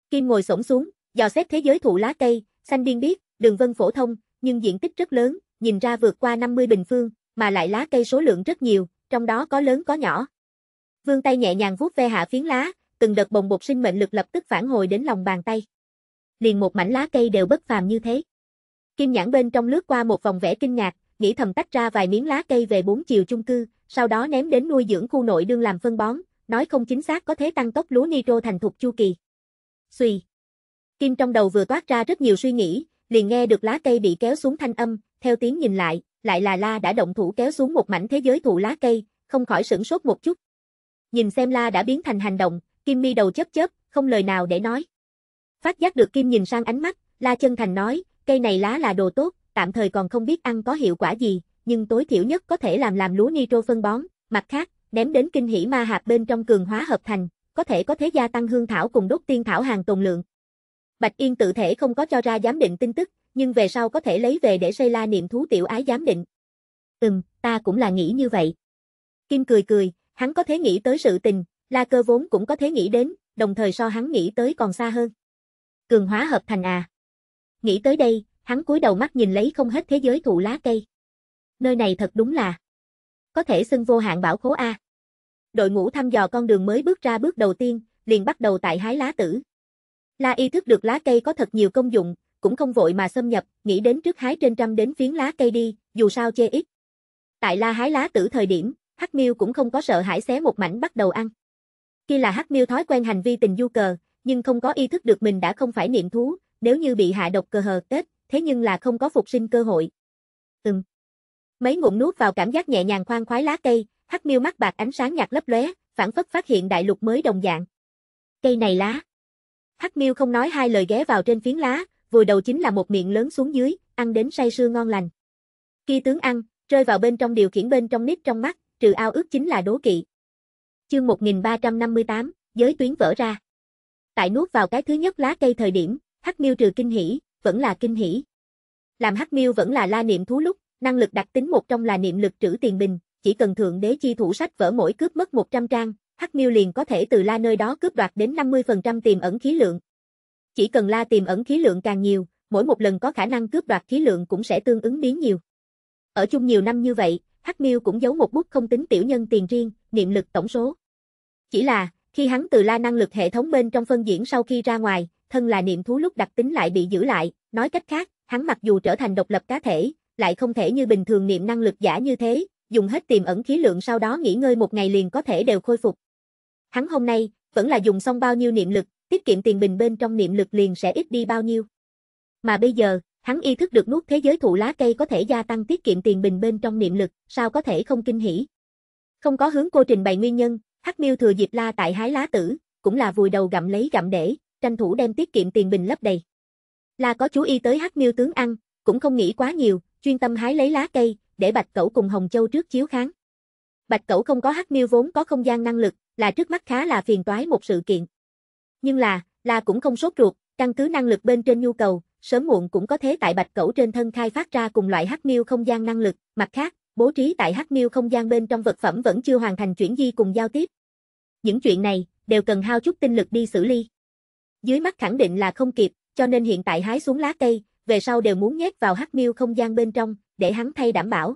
Kim ngồi xổm xuống, dò xét thế giới thụ lá cây, xanh biên biết, đường vân phổ thông, nhưng diện tích rất lớn, nhìn ra vượt qua 50 bình phương, mà lại lá cây số lượng rất nhiều, trong đó có lớn có nhỏ. Vương tay nhẹ nhàng vuốt ve hạ phiến lá, từng đợt bồng bột sinh mệnh lực lập tức phản hồi đến lòng bàn tay. Liền một mảnh lá cây đều bất phàm như thế. Kim nhãn bên trong lướt qua một vòng vẽ kinh ngạc, nghĩ thầm tách ra vài miếng lá cây về bốn chiều chung cư, sau đó ném đến nuôi dưỡng khu nội đương làm phân bón, nói không chính xác có thể tăng tốc lúa nitro thành thục chu kỳ. Xùy. Kim trong đầu vừa toát ra rất nhiều suy nghĩ, liền nghe được lá cây bị kéo xuống thanh âm, theo tiếng nhìn lại, lại là La đã động thủ kéo xuống một mảnh thế giới thụ lá cây, không khỏi sửng sốt một chút. Nhìn xem La đã biến thành hành động, Kim mi đầu chớp chớp, không lời nào để nói. Phát giác được Kim nhìn sang ánh mắt, La chân thành nói, Cây này lá là đồ tốt, tạm thời còn không biết ăn có hiệu quả gì, nhưng tối thiểu nhất có thể làm làm lúa nitro phân bón, mặt khác, ném đến kinh hỉ ma hạt bên trong cường hóa hợp thành, có thể có thế gia tăng hương thảo cùng đốt tiên thảo hàng tồn lượng. Bạch Yên tự thể không có cho ra giám định tin tức, nhưng về sau có thể lấy về để xây la niệm thú tiểu ái giám định. Ừm, ta cũng là nghĩ như vậy. Kim cười cười, hắn có thế nghĩ tới sự tình, la cơ vốn cũng có thế nghĩ đến, đồng thời so hắn nghĩ tới còn xa hơn. Cường hóa hợp thành à. Nghĩ tới đây, hắn cúi đầu mắt nhìn lấy không hết thế giới thụ lá cây. Nơi này thật đúng là có thể xưng vô hạn bảo khố a. Đội ngũ thăm dò con đường mới bước ra bước đầu tiên, liền bắt đầu tại hái lá tử. La y thức được lá cây có thật nhiều công dụng, cũng không vội mà xâm nhập, nghĩ đến trước hái trên trăm đến phiến lá cây đi, dù sao chê ít. Tại La hái lá tử thời điểm, Hắc Miêu cũng không có sợ hãi xé một mảnh bắt đầu ăn. Khi là Hắc Miêu thói quen hành vi tình du cờ, nhưng không có ý thức được mình đã không phải niệm thú, nếu như bị hạ độc cơ hờ tết, thế nhưng là không có phục sinh cơ hội. Ừm. Mấy ngụm nuốt vào cảm giác nhẹ nhàng khoan khoái lá cây, hắc miêu mắt bạc ánh sáng nhạt lấp lóe, phản phất phát hiện đại lục mới đồng dạng. Cây này lá. Hắc miêu không nói hai lời ghé vào trên phiến lá, vùi đầu chính là một miệng lớn xuống dưới, ăn đến say sưa ngon lành. Khi tướng ăn, rơi vào bên trong điều khiển bên trong nít trong mắt, trừ ao ước chính là đố kỵ. Chương 1358, giới tuyến vỡ ra. Tại nuốt vào cái thứ nhất lá cây thời điểm, Hắc Miêu trừ kinh hỉ, vẫn là kinh hỉ. Làm Hắc Miêu vẫn là la niệm thú lúc, năng lực đặc tính một trong là niệm lực trữ tiền bình, chỉ cần thượng đế chi thủ sách vỡ mỗi cướp mất 100 trang, Hắc Miêu liền có thể từ la nơi đó cướp đoạt đến 50% tiềm ẩn khí lượng. Chỉ cần la tiềm ẩn khí lượng càng nhiều, mỗi một lần có khả năng cướp đoạt khí lượng cũng sẽ tương ứng biến nhiều. Ở chung nhiều năm như vậy, Hắc Miêu cũng giấu một bút không tính tiểu nhân tiền riêng, niệm lực tổng số. Chỉ là, khi hắn từ la năng lực hệ thống bên trong phân diễn sau khi ra ngoài, thân là niệm thú lúc đặc tính lại bị giữ lại, nói cách khác, hắn mặc dù trở thành độc lập cá thể, lại không thể như bình thường niệm năng lực giả như thế, dùng hết tiềm ẩn khí lượng sau đó nghỉ ngơi một ngày liền có thể đều khôi phục. Hắn hôm nay, vẫn là dùng xong bao nhiêu niệm lực, tiết kiệm tiền bình bên trong niệm lực liền sẽ ít đi bao nhiêu. Mà bây giờ, hắn ý thức được nuốt thế giới thụ lá cây có thể gia tăng tiết kiệm tiền bình bên trong niệm lực, sao có thể không kinh hỉ. Không có hướng cô trình bày nguyên nhân, Hắc Miêu thừa dịp la tại hái lá tử, cũng là vùi đầu gặm lấy gặm để, tranh thủ đem tiết kiệm tiền bình lấp đầy. Là có chú ý tới hắc miêu tướng ăn, cũng không nghĩ quá nhiều, chuyên tâm hái lấy lá cây, để Bạch Cẩu cùng Hồng Châu trước chiếu kháng. Bạch Cẩu không có hắc miêu vốn có không gian năng lực, là trước mắt khá là phiền toái một sự kiện. Nhưng là, là cũng không sốt ruột, căn cứ năng lực bên trên nhu cầu, sớm muộn cũng có thế tại Bạch Cẩu trên thân khai phát ra cùng loại hắc miêu không gian năng lực, mặt khác, bố trí tại hắc miêu không gian bên trong vật phẩm vẫn chưa hoàn thành chuyển di cùng giao tiếp. Những chuyện này đều cần hao chút tinh lực đi xử lý dưới mắt khẳng định là không kịp, cho nên hiện tại hái xuống lá cây, về sau đều muốn nhét vào hắc miêu không gian bên trong, để hắn thay đảm bảo.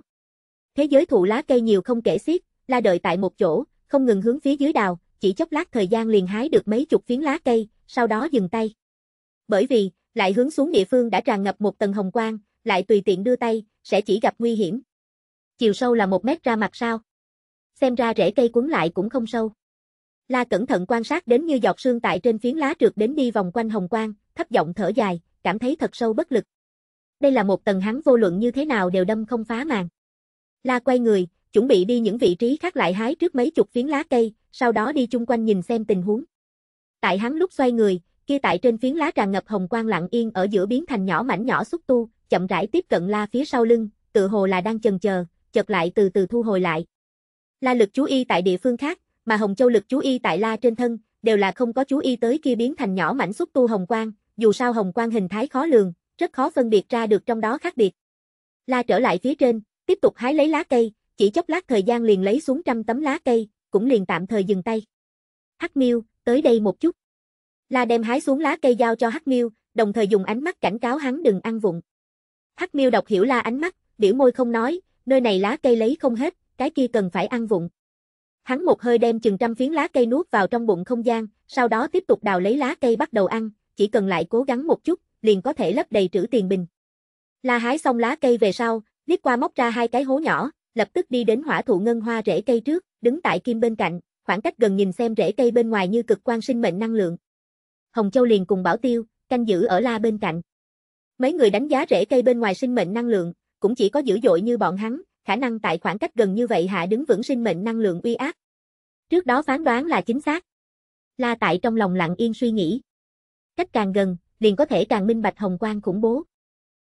Thế giới thụ lá cây nhiều không kể xiết, la đợi tại một chỗ, không ngừng hướng phía dưới đào, chỉ chốc lát thời gian liền hái được mấy chục phiến lá cây, sau đó dừng tay. Bởi vì, lại hướng xuống địa phương đã tràn ngập một tầng hồng quang, lại tùy tiện đưa tay, sẽ chỉ gặp nguy hiểm. Chiều sâu là một mét ra mặt sao? Xem ra rễ cây cuốn lại cũng không sâu. La cẩn thận quan sát đến như giọt sương tại trên phiến lá trượt đến đi vòng quanh hồng quang, thấp giọng thở dài, cảm thấy thật sâu bất lực. Đây là một tầng hắn vô luận như thế nào đều đâm không phá màn. La quay người, chuẩn bị đi những vị trí khác lại hái trước mấy chục phiến lá cây, sau đó đi chung quanh nhìn xem tình huống. Tại hắn lúc xoay người, kia tại trên phiến lá tràn ngập hồng quang lặng yên ở giữa biến thành nhỏ mảnh nhỏ xúc tu, chậm rãi tiếp cận la phía sau lưng, tự hồ là đang chần chờ, chợt lại từ từ thu hồi lại. La lực chú ý tại địa phương khác, mà Hồng Châu lực chú y tại La trên thân, đều là không có chú y tới kia biến thành nhỏ mảnh xúc tu hồng quang, dù sao hồng quang hình thái khó lường, rất khó phân biệt ra được trong đó khác biệt. La trở lại phía trên, tiếp tục hái lấy lá cây, chỉ chốc lát thời gian liền lấy xuống trăm tấm lá cây, cũng liền tạm thời dừng tay. Hắc Miêu, tới đây một chút. La đem hái xuống lá cây giao cho Hắc Miêu, đồng thời dùng ánh mắt cảnh cáo hắn đừng ăn vụng. Hắc Miêu đọc hiểu La ánh mắt, biểu môi không nói, nơi này lá cây lấy không hết, cái kia cần phải ăn vụng. Hắn một hơi đem chừng trăm phiến lá cây nuốt vào trong bụng không gian, sau đó tiếp tục đào lấy lá cây bắt đầu ăn, chỉ cần lại cố gắng một chút, liền có thể lấp đầy trữ tiền bình. La hái xong lá cây về sau, liếc qua móc ra hai cái hố nhỏ, lập tức đi đến hỏa thụ ngân hoa rễ cây trước, đứng tại kim bên cạnh, khoảng cách gần nhìn xem rễ cây bên ngoài như cực quan sinh mệnh năng lượng. Hồng Châu liền cùng Bảo Tiêu, canh giữ ở la bên cạnh. Mấy người đánh giá rễ cây bên ngoài sinh mệnh năng lượng, cũng chỉ có dữ dội như bọn hắn, khả năng tại khoảng cách gần như vậy hạ đứng vững sinh mệnh năng lượng uy áp. Trước đó phán đoán là chính xác. La tại trong lòng lặng yên suy nghĩ. Cách càng gần, liền có thể càng minh bạch hồng quang khủng bố.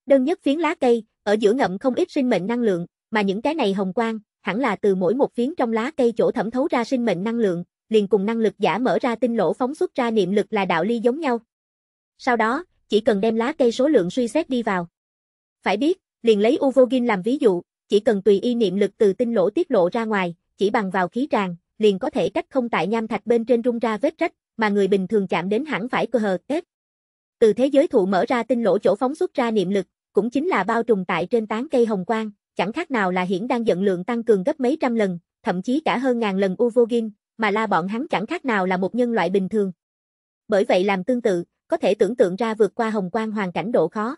Đơn nhất phiến lá cây, ở giữa ngậm không ít sinh mệnh năng lượng, mà những cái này hồng quang, hẳn là từ mỗi một phiến trong lá cây chỗ thẩm thấu ra sinh mệnh năng lượng, liền cùng năng lực giả mở ra tinh lỗ phóng xuất ra niệm lực là đạo ly giống nhau. Sau đó, chỉ cần đem lá cây số lượng suy xét đi vào. Phải biết, liền lấy Uvogin làm ví dụ, chỉ cần tùy y niệm lực từ tinh lỗ tiết lộ ra ngoài, chỉ bằng vào khí tràn, liền có thể cách không tại nham thạch bên trên rung ra vết rách, mà người bình thường chạm đến hẳn phải cơ hờ kết. Từ thế giới thụ mở ra tinh lỗ chỗ phóng xuất ra niệm lực, cũng chính là bao trùm tại trên tán cây hồng quang, chẳng khác nào là hiển đang dẫn lượng tăng cường gấp mấy trăm lần, thậm chí cả hơn ngàn lần Uvogin, mà la bọn hắn chẳng khác nào là một nhân loại bình thường. Bởi vậy làm tương tự, có thể tưởng tượng ra vượt qua hồng quang hoàn cảnh độ khó.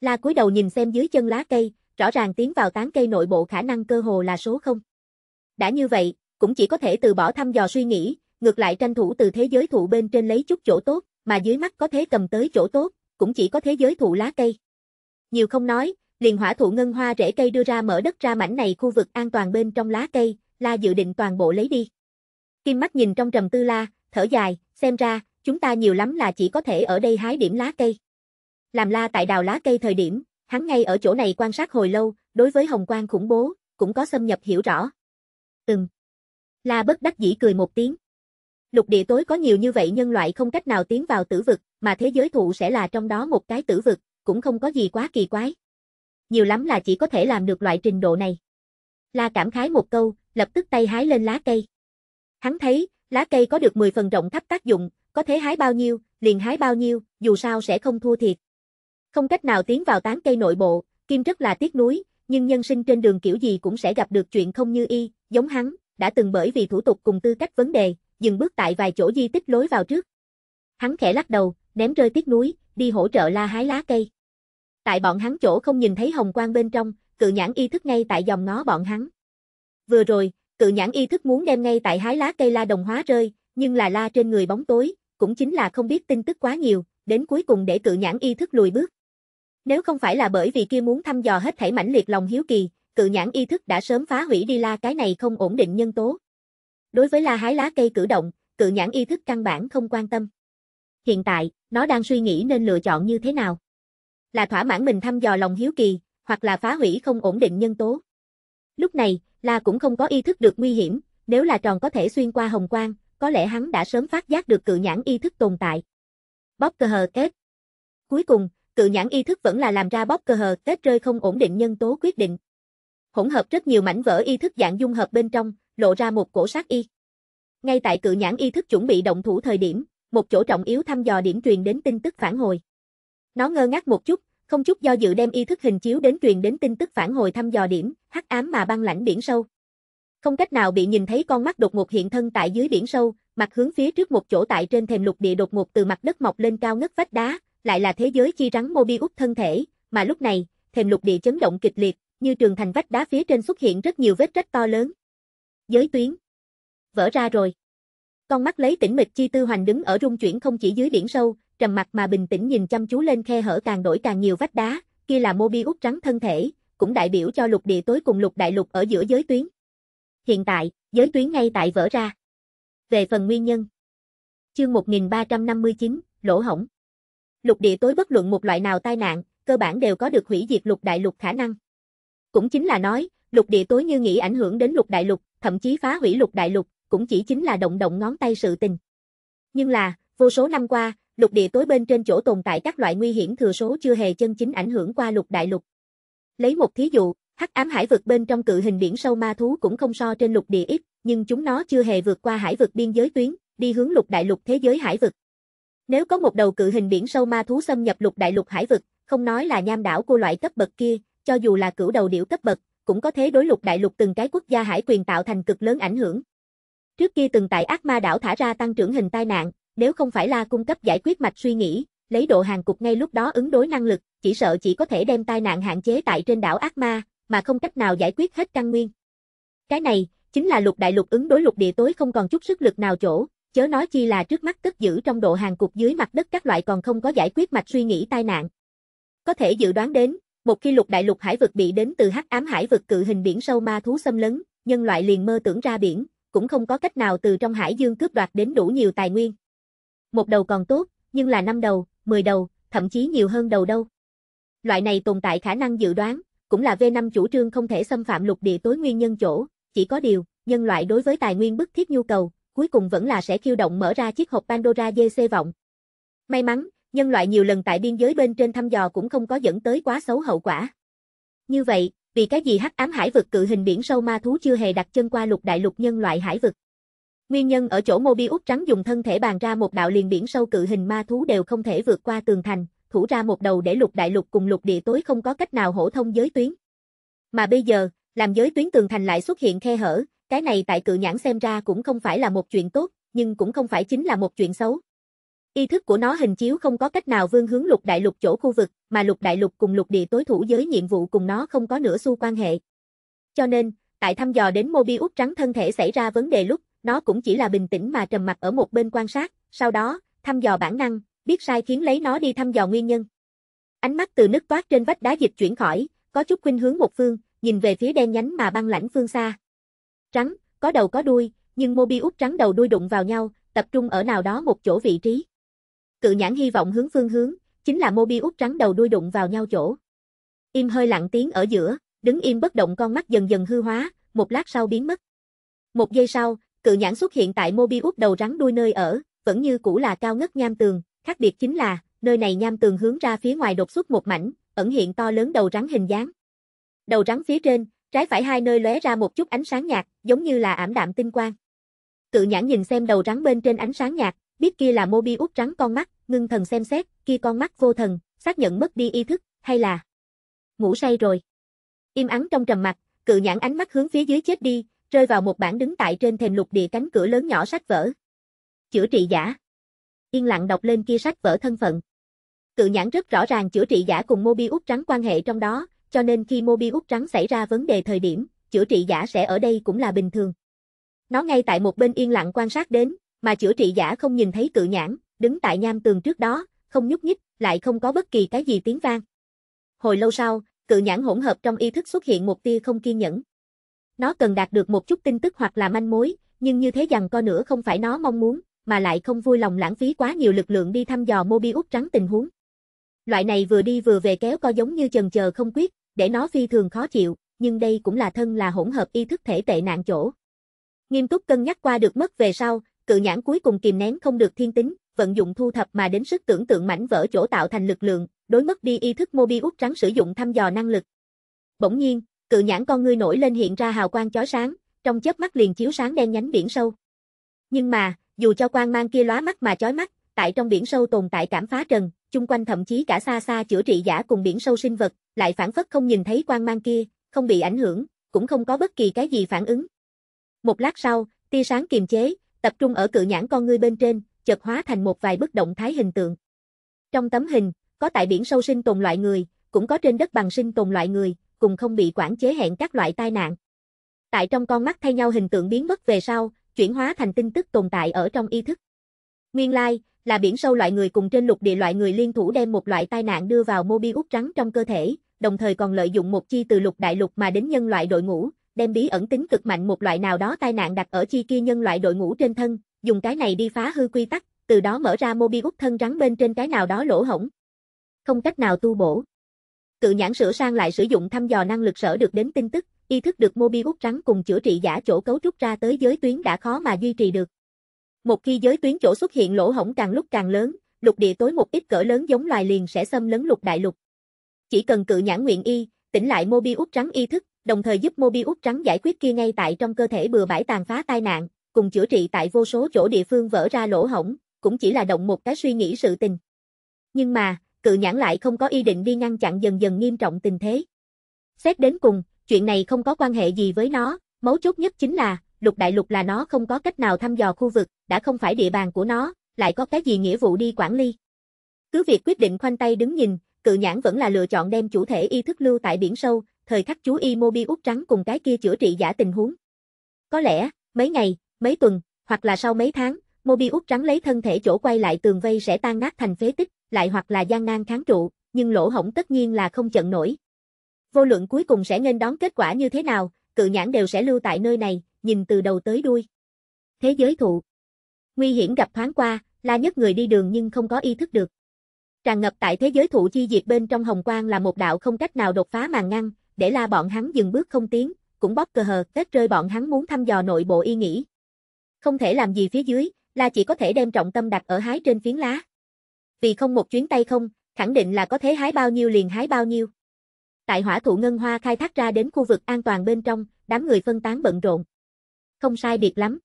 La cúi đầu nhìn xem dưới chân lá cây, rõ ràng tiến vào tán cây nội bộ khả năng cơ hồ là số không. Đã như vậy, cũng chỉ có thể từ bỏ thăm dò suy nghĩ, ngược lại tranh thủ từ thế giới thụ bên trên lấy chút chỗ tốt, mà dưới mắt có thế cầm tới chỗ tốt, cũng chỉ có thế giới thụ lá cây. Nhiều không nói, liền hỏa thụ ngân hoa rễ cây đưa ra mở đất ra mảnh này khu vực an toàn bên trong lá cây, là dự định toàn bộ lấy đi. Kim mắt nhìn trong trầm tư la, thở dài, xem ra, chúng ta nhiều lắm là chỉ có thể ở đây hái điểm lá cây. Làm la tại đào lá cây thời điểm, Hắn ngay ở chỗ này quan sát hồi lâu, đối với hồng quang khủng bố, cũng có xâm nhập hiểu rõ. Ừm. La bất đắc dĩ cười một tiếng. Lục địa tối có nhiều như vậy nhân loại không cách nào tiến vào tử vực, mà thế giới thụ sẽ là trong đó một cái tử vực, cũng không có gì quá kỳ quái. Nhiều lắm là chỉ có thể làm được loại trình độ này. La cảm khái một câu, lập tức tay hái lên lá cây. Hắn thấy, lá cây có được 10 phần rộng khắp tác dụng, có thể hái bao nhiêu, liền hái bao nhiêu, dù sao sẽ không thua thiệt. Không cách nào tiến vào tán cây nội bộ, Kim rất là tiếc nuối, nhưng nhân sinh trên đường kiểu gì cũng sẽ gặp được chuyện không như y, giống hắn, đã từng bởi vì thủ tục cùng tư cách vấn đề, dừng bước tại vài chỗ di tích lối vào trước. Hắn khẽ lắc đầu, ném rơi tiếc núi, đi hỗ trợ la hái lá cây. Tại bọn hắn chỗ không nhìn thấy hồng quang bên trong, cự nhãn y thức ngay tại dòng ngó bọn hắn. Vừa rồi, cự nhãn y thức muốn đem ngay tại hái lá cây la đồng hóa rơi, nhưng là la trên người bóng tối, cũng chính là không biết tin tức quá nhiều, đến cuối cùng để cự nhãn y thức lùi bước. Nếu không phải là bởi vì kia muốn thăm dò hết thảy mãnh liệt lòng hiếu kỳ, cự nhãn ý thức đã sớm phá hủy đi la cái này không ổn định nhân tố. Đối với la hái lá cây cử động, cự nhãn ý thức căn bản không quan tâm. Hiện tại, nó đang suy nghĩ nên lựa chọn như thế nào. Là thỏa mãn mình thăm dò lòng hiếu kỳ, hoặc là phá hủy không ổn định nhân tố. Lúc này, la cũng không có ý thức được nguy hiểm, nếu là tròn có thể xuyên qua hồng quang, có lẽ hắn đã sớm phát giác được cự nhãn ý thức tồn tại. Bóp cơ hờ kết. Cuối cùng, cự nhãn ý thức vẫn là làm ra bóp cơ hờ kết rơi không ổn định nhân tố quyết định. Hỗn hợp rất nhiều mảnh vỡ ý thức dạng dung hợp bên trong, lộ ra một cổ sát y. Ngay tại cự nhãn ý thức chuẩn bị động thủ thời điểm, một chỗ trọng yếu thăm dò điểm truyền đến tin tức phản hồi. Nó ngơ ngác một chút, không chút do dự đem ý thức hình chiếu đến truyền đến tin tức phản hồi thăm dò điểm, hắc ám mà băng lãnh biển sâu. Không cách nào bị nhìn thấy con mắt đột ngột hiện thân tại dưới biển sâu, mặt hướng phía trước một chỗ tại trên thềm lục địa đột ngột từ mặt đất mọc lên cao ngất vách đá, lại là thế giới chi rắn Mobius thân thể, mà lúc này, thềm lục địa chấn động kịch liệt, như trường thành vách đá phía trên xuất hiện rất nhiều vết rách to lớn. Giới tuyến. Vỡ ra rồi. Con mắt lấy tĩnh mịch chi tư hoành đứng ở rung chuyển không chỉ dưới biển sâu, trầm mặt mà bình tĩnh nhìn chăm chú lên khe hở càng đổi càng nhiều vách đá, kia là Mobius trắng thân thể, cũng đại biểu cho lục địa tối cùng lục đại lục ở giữa giới tuyến. Hiện tại, giới tuyến ngay tại vỡ ra. Về phần nguyên nhân. Chương 1359, lỗ hổng lục địa tối bất luận một loại nào tai nạn, cơ bản đều có được hủy diệt lục đại lục khả năng. Cũng chính là nói, lục địa tối như nghĩ ảnh hưởng đến lục đại lục, thậm chí phá hủy lục đại lục, cũng chỉ chính là động động ngón tay sự tình. Nhưng là, vô số năm qua, lục địa tối bên trên chỗ tồn tại các loại nguy hiểm thừa số chưa hề chân chính ảnh hưởng qua lục đại lục. Lấy một thí dụ, hắc ám hải vực bên trong cự hình biển sâu ma thú cũng không so trên lục địa ít, nhưng chúng nó chưa hề vượt qua hải vực biên giới tuyến, đi hướng lục đại lục thế giới hải vực. Nếu có một đầu cự hình biển sâu ma thú xâm nhập lục đại lục hải vực, không nói là nham đảo của loại cấp bậc kia, cho dù là cửu đầu điểu cấp bậc, cũng có thế đối lục đại lục từng cái quốc gia hải quyền tạo thành cực lớn ảnh hưởng. Trước kia từng tại ác ma đảo thả ra tăng trưởng hình tai nạn, nếu không phải là cung cấp giải quyết mạch suy nghĩ, lấy độ hàng cục ngay lúc đó ứng đối năng lực, chỉ sợ chỉ có thể đem tai nạn hạn chế tại trên đảo ác ma, mà không cách nào giải quyết hết căn nguyên. Cái này, chính là lục đại lục ứng đối lục địa tối không còn chút sức lực nào chỗ, chớ nói chi là trước mắt cất giữ trong độ hàng cục dưới mặt đất các loại còn không có giải quyết mạch suy nghĩ tai nạn. Có thể dự đoán đến, một khi lục đại lục hải vực bị đến từ hắc ám hải vực cự hình biển sâu ma thú xâm lấn, nhân loại liền mơ tưởng ra biển, cũng không có cách nào từ trong hải dương cướp đoạt đến đủ nhiều tài nguyên. Một đầu còn tốt, nhưng là năm đầu, 10 đầu, thậm chí nhiều hơn đầu đâu. Loại này tồn tại khả năng dự đoán, cũng là V5 chủ trương không thể xâm phạm lục địa tối nguyên nhân chỗ, chỉ có điều, nhân loại đối với tài nguyên bức thiết nhu cầu, cuối cùng vẫn là sẽ khiêu động mở ra chiếc hộp Pandora JC vọng. May mắn, nhân loại nhiều lần tại biên giới bên trên thăm dò cũng không có dẫn tới quá xấu hậu quả. Như vậy, vì cái gì hắc ám hải vực cự hình biển sâu ma thú chưa hề đặt chân qua lục đại lục nhân loại hải vực? Nguyên nhân ở chỗ Mobius trắng dùng thân thể bàn ra một đạo liền biển sâu cự hình ma thú đều không thể vượt qua tường thành, thủ ra một đầu để lục đại lục cùng lục địa tối không có cách nào hổ thông giới tuyến. Mà bây giờ, làm giới tuyến tường thành lại xuất hiện khe hở, cái này tại cự nhãn xem ra cũng không phải là một chuyện tốt, nhưng cũng không phải chính là một chuyện xấu. Ý thức của nó hình chiếu không có cách nào vươn hướng lục đại lục chỗ khu vực, mà lục đại lục cùng lục địa tối thủ giới nhiệm vụ cùng nó không có nửa xu quan hệ. Cho nên, tại thăm dò đến Mobi út trắng thân thể xảy ra vấn đề lúc, nó cũng chỉ là bình tĩnh mà trầm mặt ở một bên quan sát, sau đó, thăm dò bản năng, biết sai khiến lấy nó đi thăm dò nguyên nhân. Ánh mắt từ nứt toát trên vách đá dịch chuyển khỏi, có chút khuynh hướng một phương, nhìn về phía đen nhánh mà băng lãnh phương xa trắng, có đầu có đuôi, nhưng Mobius trắng đầu đuôi đụng vào nhau, tập trung ở nào đó một chỗ vị trí. Cự nhãn hy vọng hướng phương hướng, chính là Mobius trắng đầu đuôi đụng vào nhau chỗ. Im hơi lặng tiếng ở giữa, đứng im bất động con mắt dần dần hư hóa, một lát sau biến mất. Một giây sau, cự nhãn xuất hiện tại Mobius đầu rắn đuôi nơi ở, vẫn như cũ là cao ngất nham tường, khác biệt chính là, nơi này nham tường hướng ra phía ngoài đột xuất một mảnh, ẩn hiện to lớn đầu rắn hình dáng. Đầu rắn phía trên, Trái phải hai nơi lóe ra một chút ánh sáng nhạt, giống như là ảm đạm tinh quang. Cự nhãn nhìn xem đầu rắn bên trên ánh sáng nhạt, biết kia là Mobi út rắn con mắt, ngưng thần xem xét, kia con mắt vô thần, xác nhận mất đi ý thức, hay là ngủ say rồi. Im ắng trong trầm mặt, cự nhãn ánh mắt hướng phía dưới chết đi, rơi vào một bản đứng tại trên thềm lục địa cánh cửa lớn nhỏ sách vở. Chữa trị giả. Yên lặng đọc lên kia sách vở thân phận. Cự nhãn rất rõ ràng chữa trị giả cùng Mobi út rắn quan hệ trong đó, cho nên khi Mobius trắng xảy ra vấn đề thời điểm, chữa trị giả sẽ ở đây cũng là bình thường. Nó ngay tại một bên yên lặng quan sát đến, mà chữa trị giả không nhìn thấy cự nhãn, đứng tại nham tường trước đó, không nhúc nhích, lại không có bất kỳ cái gì tiếng vang. Hồi lâu sau, cự nhãn hỗn hợp trong ý thức xuất hiện một tia không kiên nhẫn. Nó cần đạt được một chút tin tức hoặc là manh mối, nhưng như thế rằng co nữa không phải nó mong muốn, mà lại không vui lòng lãng phí quá nhiều lực lượng đi thăm dò Mobius trắng tình huống. Loại này vừa đi vừa về kéo co giống như chần chờ không quyết, để nó phi thường khó chịu, nhưng đây cũng là thân là hỗn hợp ý thức thể tệ nạn chỗ. Nghiêm túc cân nhắc qua được mất về sau, cự nhãn cuối cùng kìm nén không được thiên tính, vận dụng thu thập mà đến sức tưởng tượng mảnh vỡ chỗ tạo thành lực lượng, đối mất đi ý thức Mobius trắng sử dụng thăm dò năng lực. Bỗng nhiên, cự nhãn con ngươi nổi lên hiện ra hào quang chói sáng, trong chớp mắt liền chiếu sáng đen nhánh biển sâu. Nhưng mà, dù cho quang mang kia lóa mắt mà chói mắt, tại trong biển sâu tồn tại cảm phá trần, chung quanh thậm chí cả xa xa chữa trị giả cùng biển sâu sinh vật, lại phản phất không nhìn thấy quang mang kia, không bị ảnh hưởng, cũng không có bất kỳ cái gì phản ứng. Một lát sau, tia sáng kiềm chế, tập trung ở cự nhãn con ngươi bên trên, chợt hóa thành một vài bức động thái hình tượng. Trong tấm hình, có tại biển sâu sinh tồn loại người, cũng có trên đất bằng sinh tồn loại người, cùng không bị quản chế hẹn các loại tai nạn. Tại trong con mắt thay nhau hình tượng biến mất về sau, chuyển hóa thành tin tức tồn tại ở trong ý thức. Nguyên lai, là biển sâu loại người cùng trên lục địa loại người liên thủ đem một loại tai nạn đưa vào Mobi út trắng trong cơ thể, đồng thời còn lợi dụng một chi từ lục đại lục mà đến nhân loại đội ngũ, đem bí ẩn tính cực mạnh một loại nào đó tai nạn đặt ở chi kia nhân loại đội ngũ trên thân, dùng cái này đi phá hư quy tắc, từ đó mở ra Mobi út thân rắn bên trên cái nào đó lỗ hổng. Không cách nào tu bổ. Cự nhãn sửa sang lại sử dụng thăm dò năng lực sở được đến tin tức, ý thức được Mobi út trắng cùng chữa trị giả chỗ cấu trúc ra tới giới tuyến đã khó mà duy trì được, một khi giới tuyến chỗ xuất hiện lỗ hổng càng lúc càng lớn, lục địa tối một ít cỡ lớn giống loài liền sẽ xâm lấn lục đại lục. Chỉ cần cự nhãn nguyện y, tỉnh lại Mobi Út Trắng ý thức, đồng thời giúp Mobi Út Trắng giải quyết kia ngay tại trong cơ thể bừa bãi tàn phá tai nạn, cùng chữa trị tại vô số chỗ địa phương vỡ ra lỗ hổng, cũng chỉ là động một cái suy nghĩ sự tình. Nhưng mà, cự nhãn lại không có ý định đi ngăn chặn dần dần nghiêm trọng tình thế. Xét đến cùng, chuyện này không có quan hệ gì với nó, mấu chốt nhất chính là, lục đại lục là nó không có cách nào thăm dò khu vực, đã không phải địa bàn của nó, lại có cái gì nghĩa vụ đi quản lý. Cứ việc quyết định khoanh tay đứng nhìn, cự nhãn vẫn là lựa chọn đem chủ thể y thức lưu tại biển sâu, thời khắc chú y Mobi út trắng cùng cái kia chữa trị giả tình huống. Có lẽ, mấy ngày, mấy tuần, hoặc là sau mấy tháng, Mobi út trắng lấy thân thể chỗ quay lại tường vây sẽ tan nát thành phế tích, lại hoặc là gian nan kháng trụ, nhưng lỗ hổng tất nhiên là không chận nổi. Vô luận cuối cùng sẽ nên đón kết quả như thế nào, cự nhãn đều sẽ lưu tại nơi này, nhìn từ đầu tới đuôi. Thế giới thụ. Nguy hiểm gặp thoáng qua, la nhất người đi đường nhưng không có ý thức được. Tràn ngập tại thế giới thụ chi diệt bên trong hồng quang là một đạo không cách nào đột phá màn ngăn, để la bọn hắn dừng bước không tiến, cũng bóp cờ hờ, kết rơi bọn hắn muốn thăm dò nội bộ y nghĩ. Không thể làm gì phía dưới, la chỉ có thể đem trọng tâm đặt ở hái trên phiến lá. Vì không một chuyến tay không, khẳng định là có thế hái bao nhiêu liền hái bao nhiêu. Tại hỏa thụ ngân hoa khai thác ra đến khu vực an toàn bên trong, đám người phân tán bận rộn không sai biệt lắm.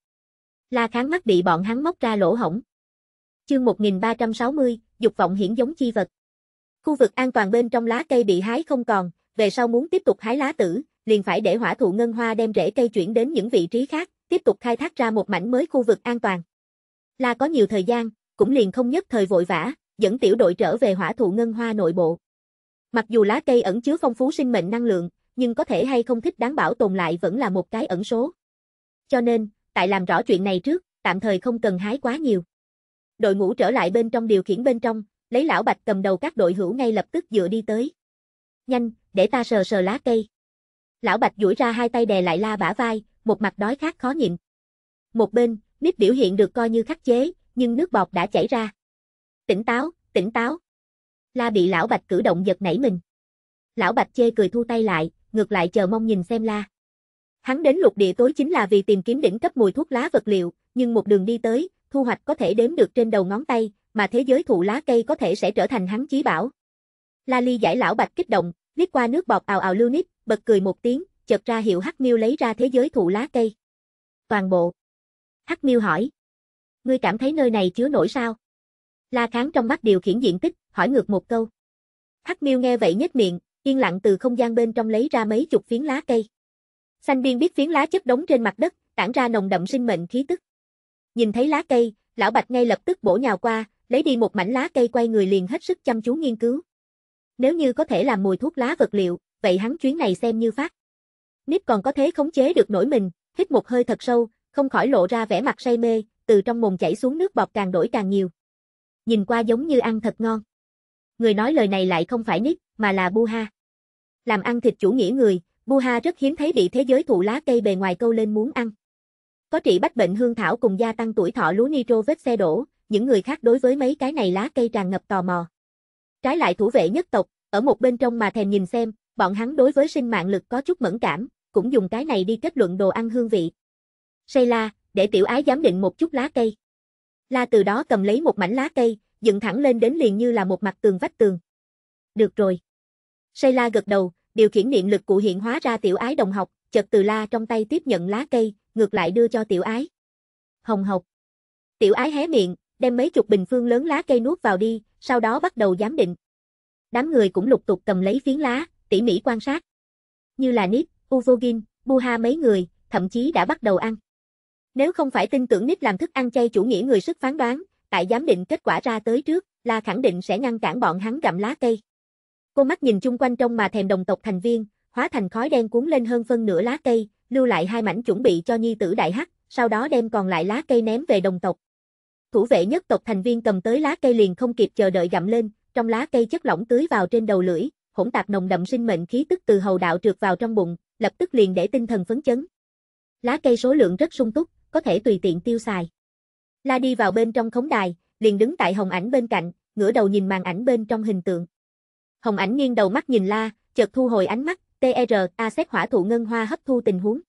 La Kháng mắt bị bọn hắn móc ra lỗ hổng. Chương 1360, dục vọng hiển giống chi vật. Khu vực an toàn bên trong lá cây bị hái không còn, về sau muốn tiếp tục hái lá tử, liền phải để hỏa thụ ngân hoa đem rễ cây chuyển đến những vị trí khác, tiếp tục khai thác ra một mảnh mới khu vực an toàn. La có nhiều thời gian, cũng liền không nhất thời vội vã, dẫn tiểu đội trở về hỏa thụ ngân hoa nội bộ. Mặc dù lá cây ẩn chứa phong phú sinh mệnh năng lượng, nhưng có thể hay không thích đáng bảo tồn lại vẫn là một cái ẩn số cho nên, tại làm rõ chuyện này trước, tạm thời không cần hái quá nhiều. Đội ngũ trở lại bên trong điều khiển bên trong, lấy lão bạch cầm đầu các đội hữu ngay lập tức dựa đi tới. Nhanh, để ta sờ sờ lá cây. Lão bạch duỗi ra hai tay đè lại la bả vai, một mặt đói khát khó nhịn. Một bên, nít biểu hiện được coi như khắc chế, nhưng nước bọt đã chảy ra. Tỉnh táo, tỉnh táo. La bị lão bạch cử động giật nảy mình. Lão bạch chê cười thu tay lại, ngược lại chờ mong nhìn xem la. Hắn đến lục địa tối chính là vì tìm kiếm đỉnh cấp mùi thuốc lá vật liệu, nhưng một đường đi tới, thu hoạch có thể đếm được trên đầu ngón tay, mà thế giới thụ lá cây có thể sẽ trở thành hắn chí bảo. La Ly giải lão bạch kích động, liếc qua nước bọt ào ào lưu nít, bật cười một tiếng, chợt ra hiệu Hắc Miêu lấy ra thế giới thụ lá cây. Toàn bộ. Hắc Miêu hỏi: "Ngươi cảm thấy nơi này chứa nổi sao?" La Kháng trong mắt điều khiển diện tích, hỏi ngược một câu. Hắc Miêu nghe vậy nhếch miệng, yên lặng từ không gian bên trong lấy ra mấy chục phiến lá cây. Xanh biên biết phiến lá chất đống trên mặt đất, tản ra nồng đậm sinh mệnh khí tức. Nhìn thấy lá cây, lão Bạch ngay lập tức bổ nhào qua, lấy đi một mảnh lá cây quay người liền hết sức chăm chú nghiên cứu. Nếu như có thể làm mùi thuốc lá vật liệu, vậy hắn chuyến này xem như phát. Nếp còn có thế khống chế được nổi mình, hít một hơi thật sâu, không khỏi lộ ra vẻ mặt say mê, từ trong mồm chảy xuống nước bọt càng đổi càng nhiều. Nhìn qua giống như ăn thật ngon. Người nói lời này lại không phải Nip, mà là Buha. Làm ăn thịt chủ nghĩa người, Buha rất hiếm thấy bị thế giới thụ lá cây bề ngoài câu lên muốn ăn. Có trị bách bệnh hương thảo cùng gia tăng tuổi thọ lúa nitro vết xe đổ, những người khác đối với mấy cái này lá cây tràn ngập tò mò. Trái lại thủ vệ nhất tộc, ở một bên trong mà thèm nhìn xem, bọn hắn đối với sinh mạng lực có chút mẫn cảm, cũng dùng cái này đi kết luận đồ ăn hương vị. Shayla, để tiểu ái giám định một chút lá cây. La từ đó cầm lấy một mảnh lá cây, dựng thẳng lên đến liền như là một mặt tường vách tường. Được rồi. Shayla gật đầu, Điều khiển niệm lực cụ hiện hóa ra tiểu ái đồng học, chợt từ la trong tay tiếp nhận lá cây, ngược lại đưa cho tiểu ái. Hồng học. Tiểu ái hé miệng, đem mấy chục bình phương lớn lá cây nuốt vào đi, sau đó bắt đầu giám định. Đám người cũng lục tục cầm lấy phiến lá, tỉ mỉ quan sát. Như là Nip, Uvogin, Buha mấy người, thậm chí đã bắt đầu ăn. Nếu không phải tin tưởng Nip làm thức ăn chay chủ nghĩa người sức phán đoán, tại giám định kết quả ra tới trước, là khẳng định sẽ ngăn cản bọn hắn gặm lá cây. Cô mắt nhìn chung quanh trong mà thèm đồng tộc thành viên, hóa thành khói đen cuốn lên hơn phân nửa lá cây, lưu lại hai mảnh chuẩn bị cho nhi tử đại hắc, sau đó đem còn lại lá cây ném về đồng tộc. Thủ vệ nhất tộc thành viên cầm tới lá cây liền không kịp chờ đợi gặm lên, trong lá cây chất lỏng tưới vào trên đầu lưỡi, hỗn tạp nồng đậm sinh mệnh khí tức từ hầu đạo trượt vào trong bụng, lập tức liền để tinh thần phấn chấn. Lá cây số lượng rất sung túc, có thể tùy tiện tiêu xài. La đi vào bên trong khống đài, liền đứng tại hồng ảnh bên cạnh, ngửa đầu nhìn màn ảnh bên trong hình tượng. Hồng ảnh nghiêng đầu mắt nhìn la, chợt thu hồi ánh mắt, a xét hỏa thụ ngân hoa hấp thu tình huống.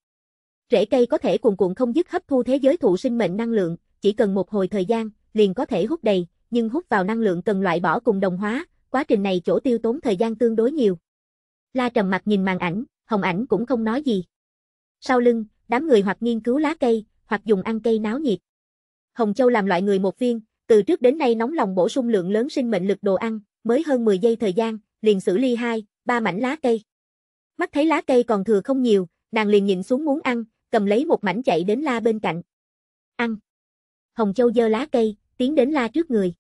Rễ cây có thể cuồn cuộn không dứt hấp thu thế giới thụ sinh mệnh năng lượng, chỉ cần một hồi thời gian, liền có thể hút đầy, nhưng hút vào năng lượng cần loại bỏ cùng đồng hóa, quá trình này chỗ tiêu tốn thời gian tương đối nhiều. La trầm mặt nhìn màn ảnh, hồng ảnh cũng không nói gì. Sau lưng, đám người hoặc nghiên cứu lá cây, hoặc dùng ăn cây náo nhiệt. Hồng Châu làm loại người một viên, từ trước đến nay nóng lòng bổ sung lượng lớn sinh mệnh lực đồ ăn, mới hơn 10 giây thời gian, liền xử ly hai, ba mảnh lá cây. Mắt thấy lá cây còn thừa không nhiều, nàng liền nhìn xuống muốn ăn, cầm lấy một mảnh chạy đến la bên cạnh. Ăn. Hồng Châu giơ lá cây, tiến đến la trước người.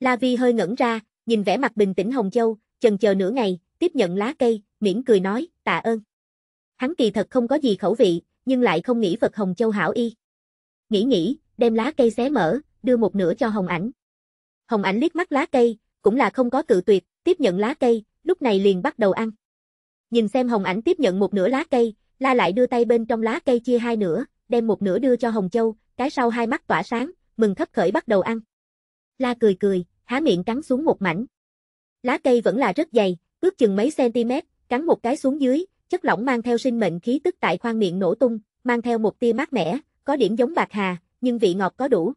La Vi hơi ngẩn ra, nhìn vẻ mặt bình tĩnh Hồng Châu, chần chờ nửa ngày, tiếp nhận lá cây, miễn cười nói, tạ ơn. Hắn kỳ thật không có gì khẩu vị, nhưng lại không nghĩ Phật Hồng Châu hảo y. Nghĩ nghĩ, đem lá cây xé mở, đưa một nửa cho Hồng Ảnh. Hồng Ảnh liếc mắt lá cây, cũng là không có cự tuyệt, tiếp nhận lá cây, lúc này liền bắt đầu ăn. Nhìn xem Hồng Ảnh tiếp nhận một nửa lá cây, La lại đưa tay bên trong lá cây chia hai nửa, đem một nửa đưa cho Hồng Châu, cái sau hai mắt tỏa sáng, mừng khấp khởi bắt đầu ăn. La cười cười, há miệng cắn xuống một mảnh. Lá cây vẫn là rất dày, ước chừng mấy cm, cắn một cái xuống dưới, chất lỏng mang theo sinh mệnh khí tức tại khoang miệng nổ tung, mang theo một tia mát mẻ, có điểm giống bạc hà, nhưng vị ngọt có đủ.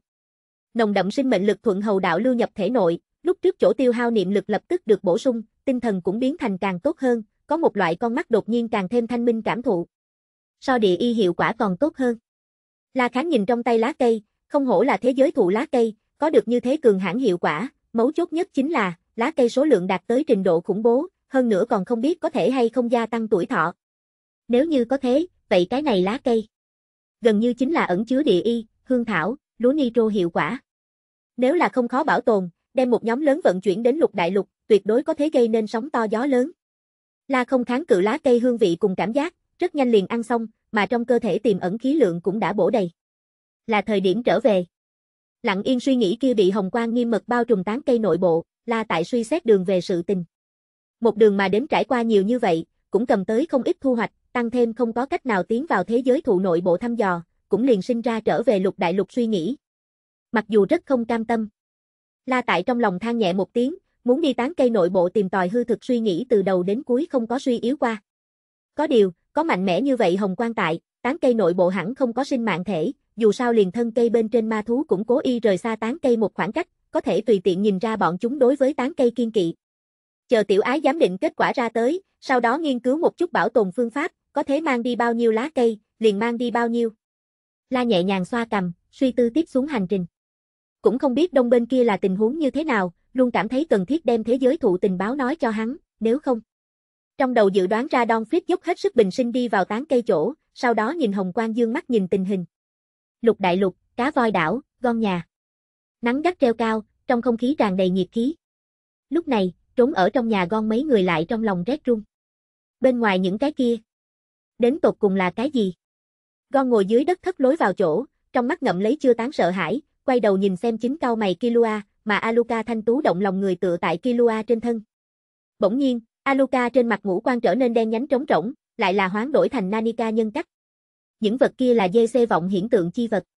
Nồng đậm sinh mệnh lực thuận hầu đạo lưu nhập thể nội, Lúc trước chỗ tiêu hao niệm lực lập tức được bổ sung, tinh thần cũng biến thành càng tốt hơn, có một loại con mắt đột nhiên càng thêm thanh minh cảm thụ. So địa y hiệu quả còn tốt hơn. La kháng nhìn trong tay lá cây, không hổ là thế giới thụ lá cây, có được như thế cường hãn hiệu quả, mấu chốt nhất chính là, lá cây số lượng đạt tới trình độ khủng bố, hơn nữa còn không biết có thể hay không gia tăng tuổi thọ. Nếu như có thế, vậy cái này lá cây. Gần như chính là ẩn chứa địa y, hương thảo, lúa nitro hiệu quả. Nếu là không khó bảo tồn, đem một nhóm lớn vận chuyển đến lục đại lục, tuyệt đối có thể gây nên sóng to gió lớn. La không kháng cự lá cây hương vị cùng cảm giác, rất nhanh liền ăn xong, mà trong cơ thể tiềm ẩn khí lượng cũng đã bổ đầy. Là thời điểm trở về. Lặng yên suy nghĩ kia bị hồng quang nghiêm mật bao trùm tán cây nội bộ, La tại suy xét đường về sự tình. Một đường mà đến trải qua nhiều như vậy, cũng cầm tới không ít thu hoạch, tăng thêm không có cách nào tiến vào thế giới thụ nội bộ thăm dò, cũng liền sinh ra trở về lục đại lục suy nghĩ. Mặc dù rất không cam tâm, La Tại trong lòng than nhẹ một tiếng, muốn đi tán cây nội bộ tìm tòi hư thực suy nghĩ từ đầu đến cuối không có suy yếu qua. Có điều, có mạnh mẽ như vậy Hồng Quan Tại, tán cây nội bộ hẳn không có sinh mạng thể, dù sao liền thân cây bên trên ma thú cũng cố y rời xa tán cây một khoảng cách, có thể tùy tiện nhìn ra bọn chúng đối với tán cây kiên kỵ. Chờ tiểu ái giám định kết quả ra tới, sau đó nghiên cứu một chút bảo tồn phương pháp, có thể mang đi bao nhiêu lá cây, liền mang đi bao nhiêu. La nhẹ nhàng xoa cầm, suy tư tiếp xuống hành trình cũng không biết đông bên kia là tình huống như thế nào, luôn cảm thấy cần thiết đem thế giới thụ tình báo nói cho hắn, nếu không. Trong đầu dự đoán ra Don Fritz dốc hết sức bình sinh đi vào tán cây chỗ, sau đó nhìn Hồng Quang dương mắt nhìn tình hình. Lục đại lục, cá voi đảo, gon nhà. Nắng gắt treo cao, trong không khí tràn đầy nhiệt khí. Lúc này, trốn ở trong nhà gon mấy người lại trong lòng rét run. Bên ngoài những cái kia. Đến tột cùng là cái gì? Gon ngồi dưới đất thất lối vào chỗ, trong mắt ngậm lấy chưa tán sợ hãi, quay đầu nhìn xem chính cao mày Kilua, mà Aluka thanh tú động lòng người tựa tại Kilua trên thân. Bỗng nhiên, Aluka trên mặt ngũ quan trở nên đen nhánh trống rỗng, lại là hoán đổi thành Nanika nhân cách. Những vật kia là dê xê vọng hiển tượng chi vật.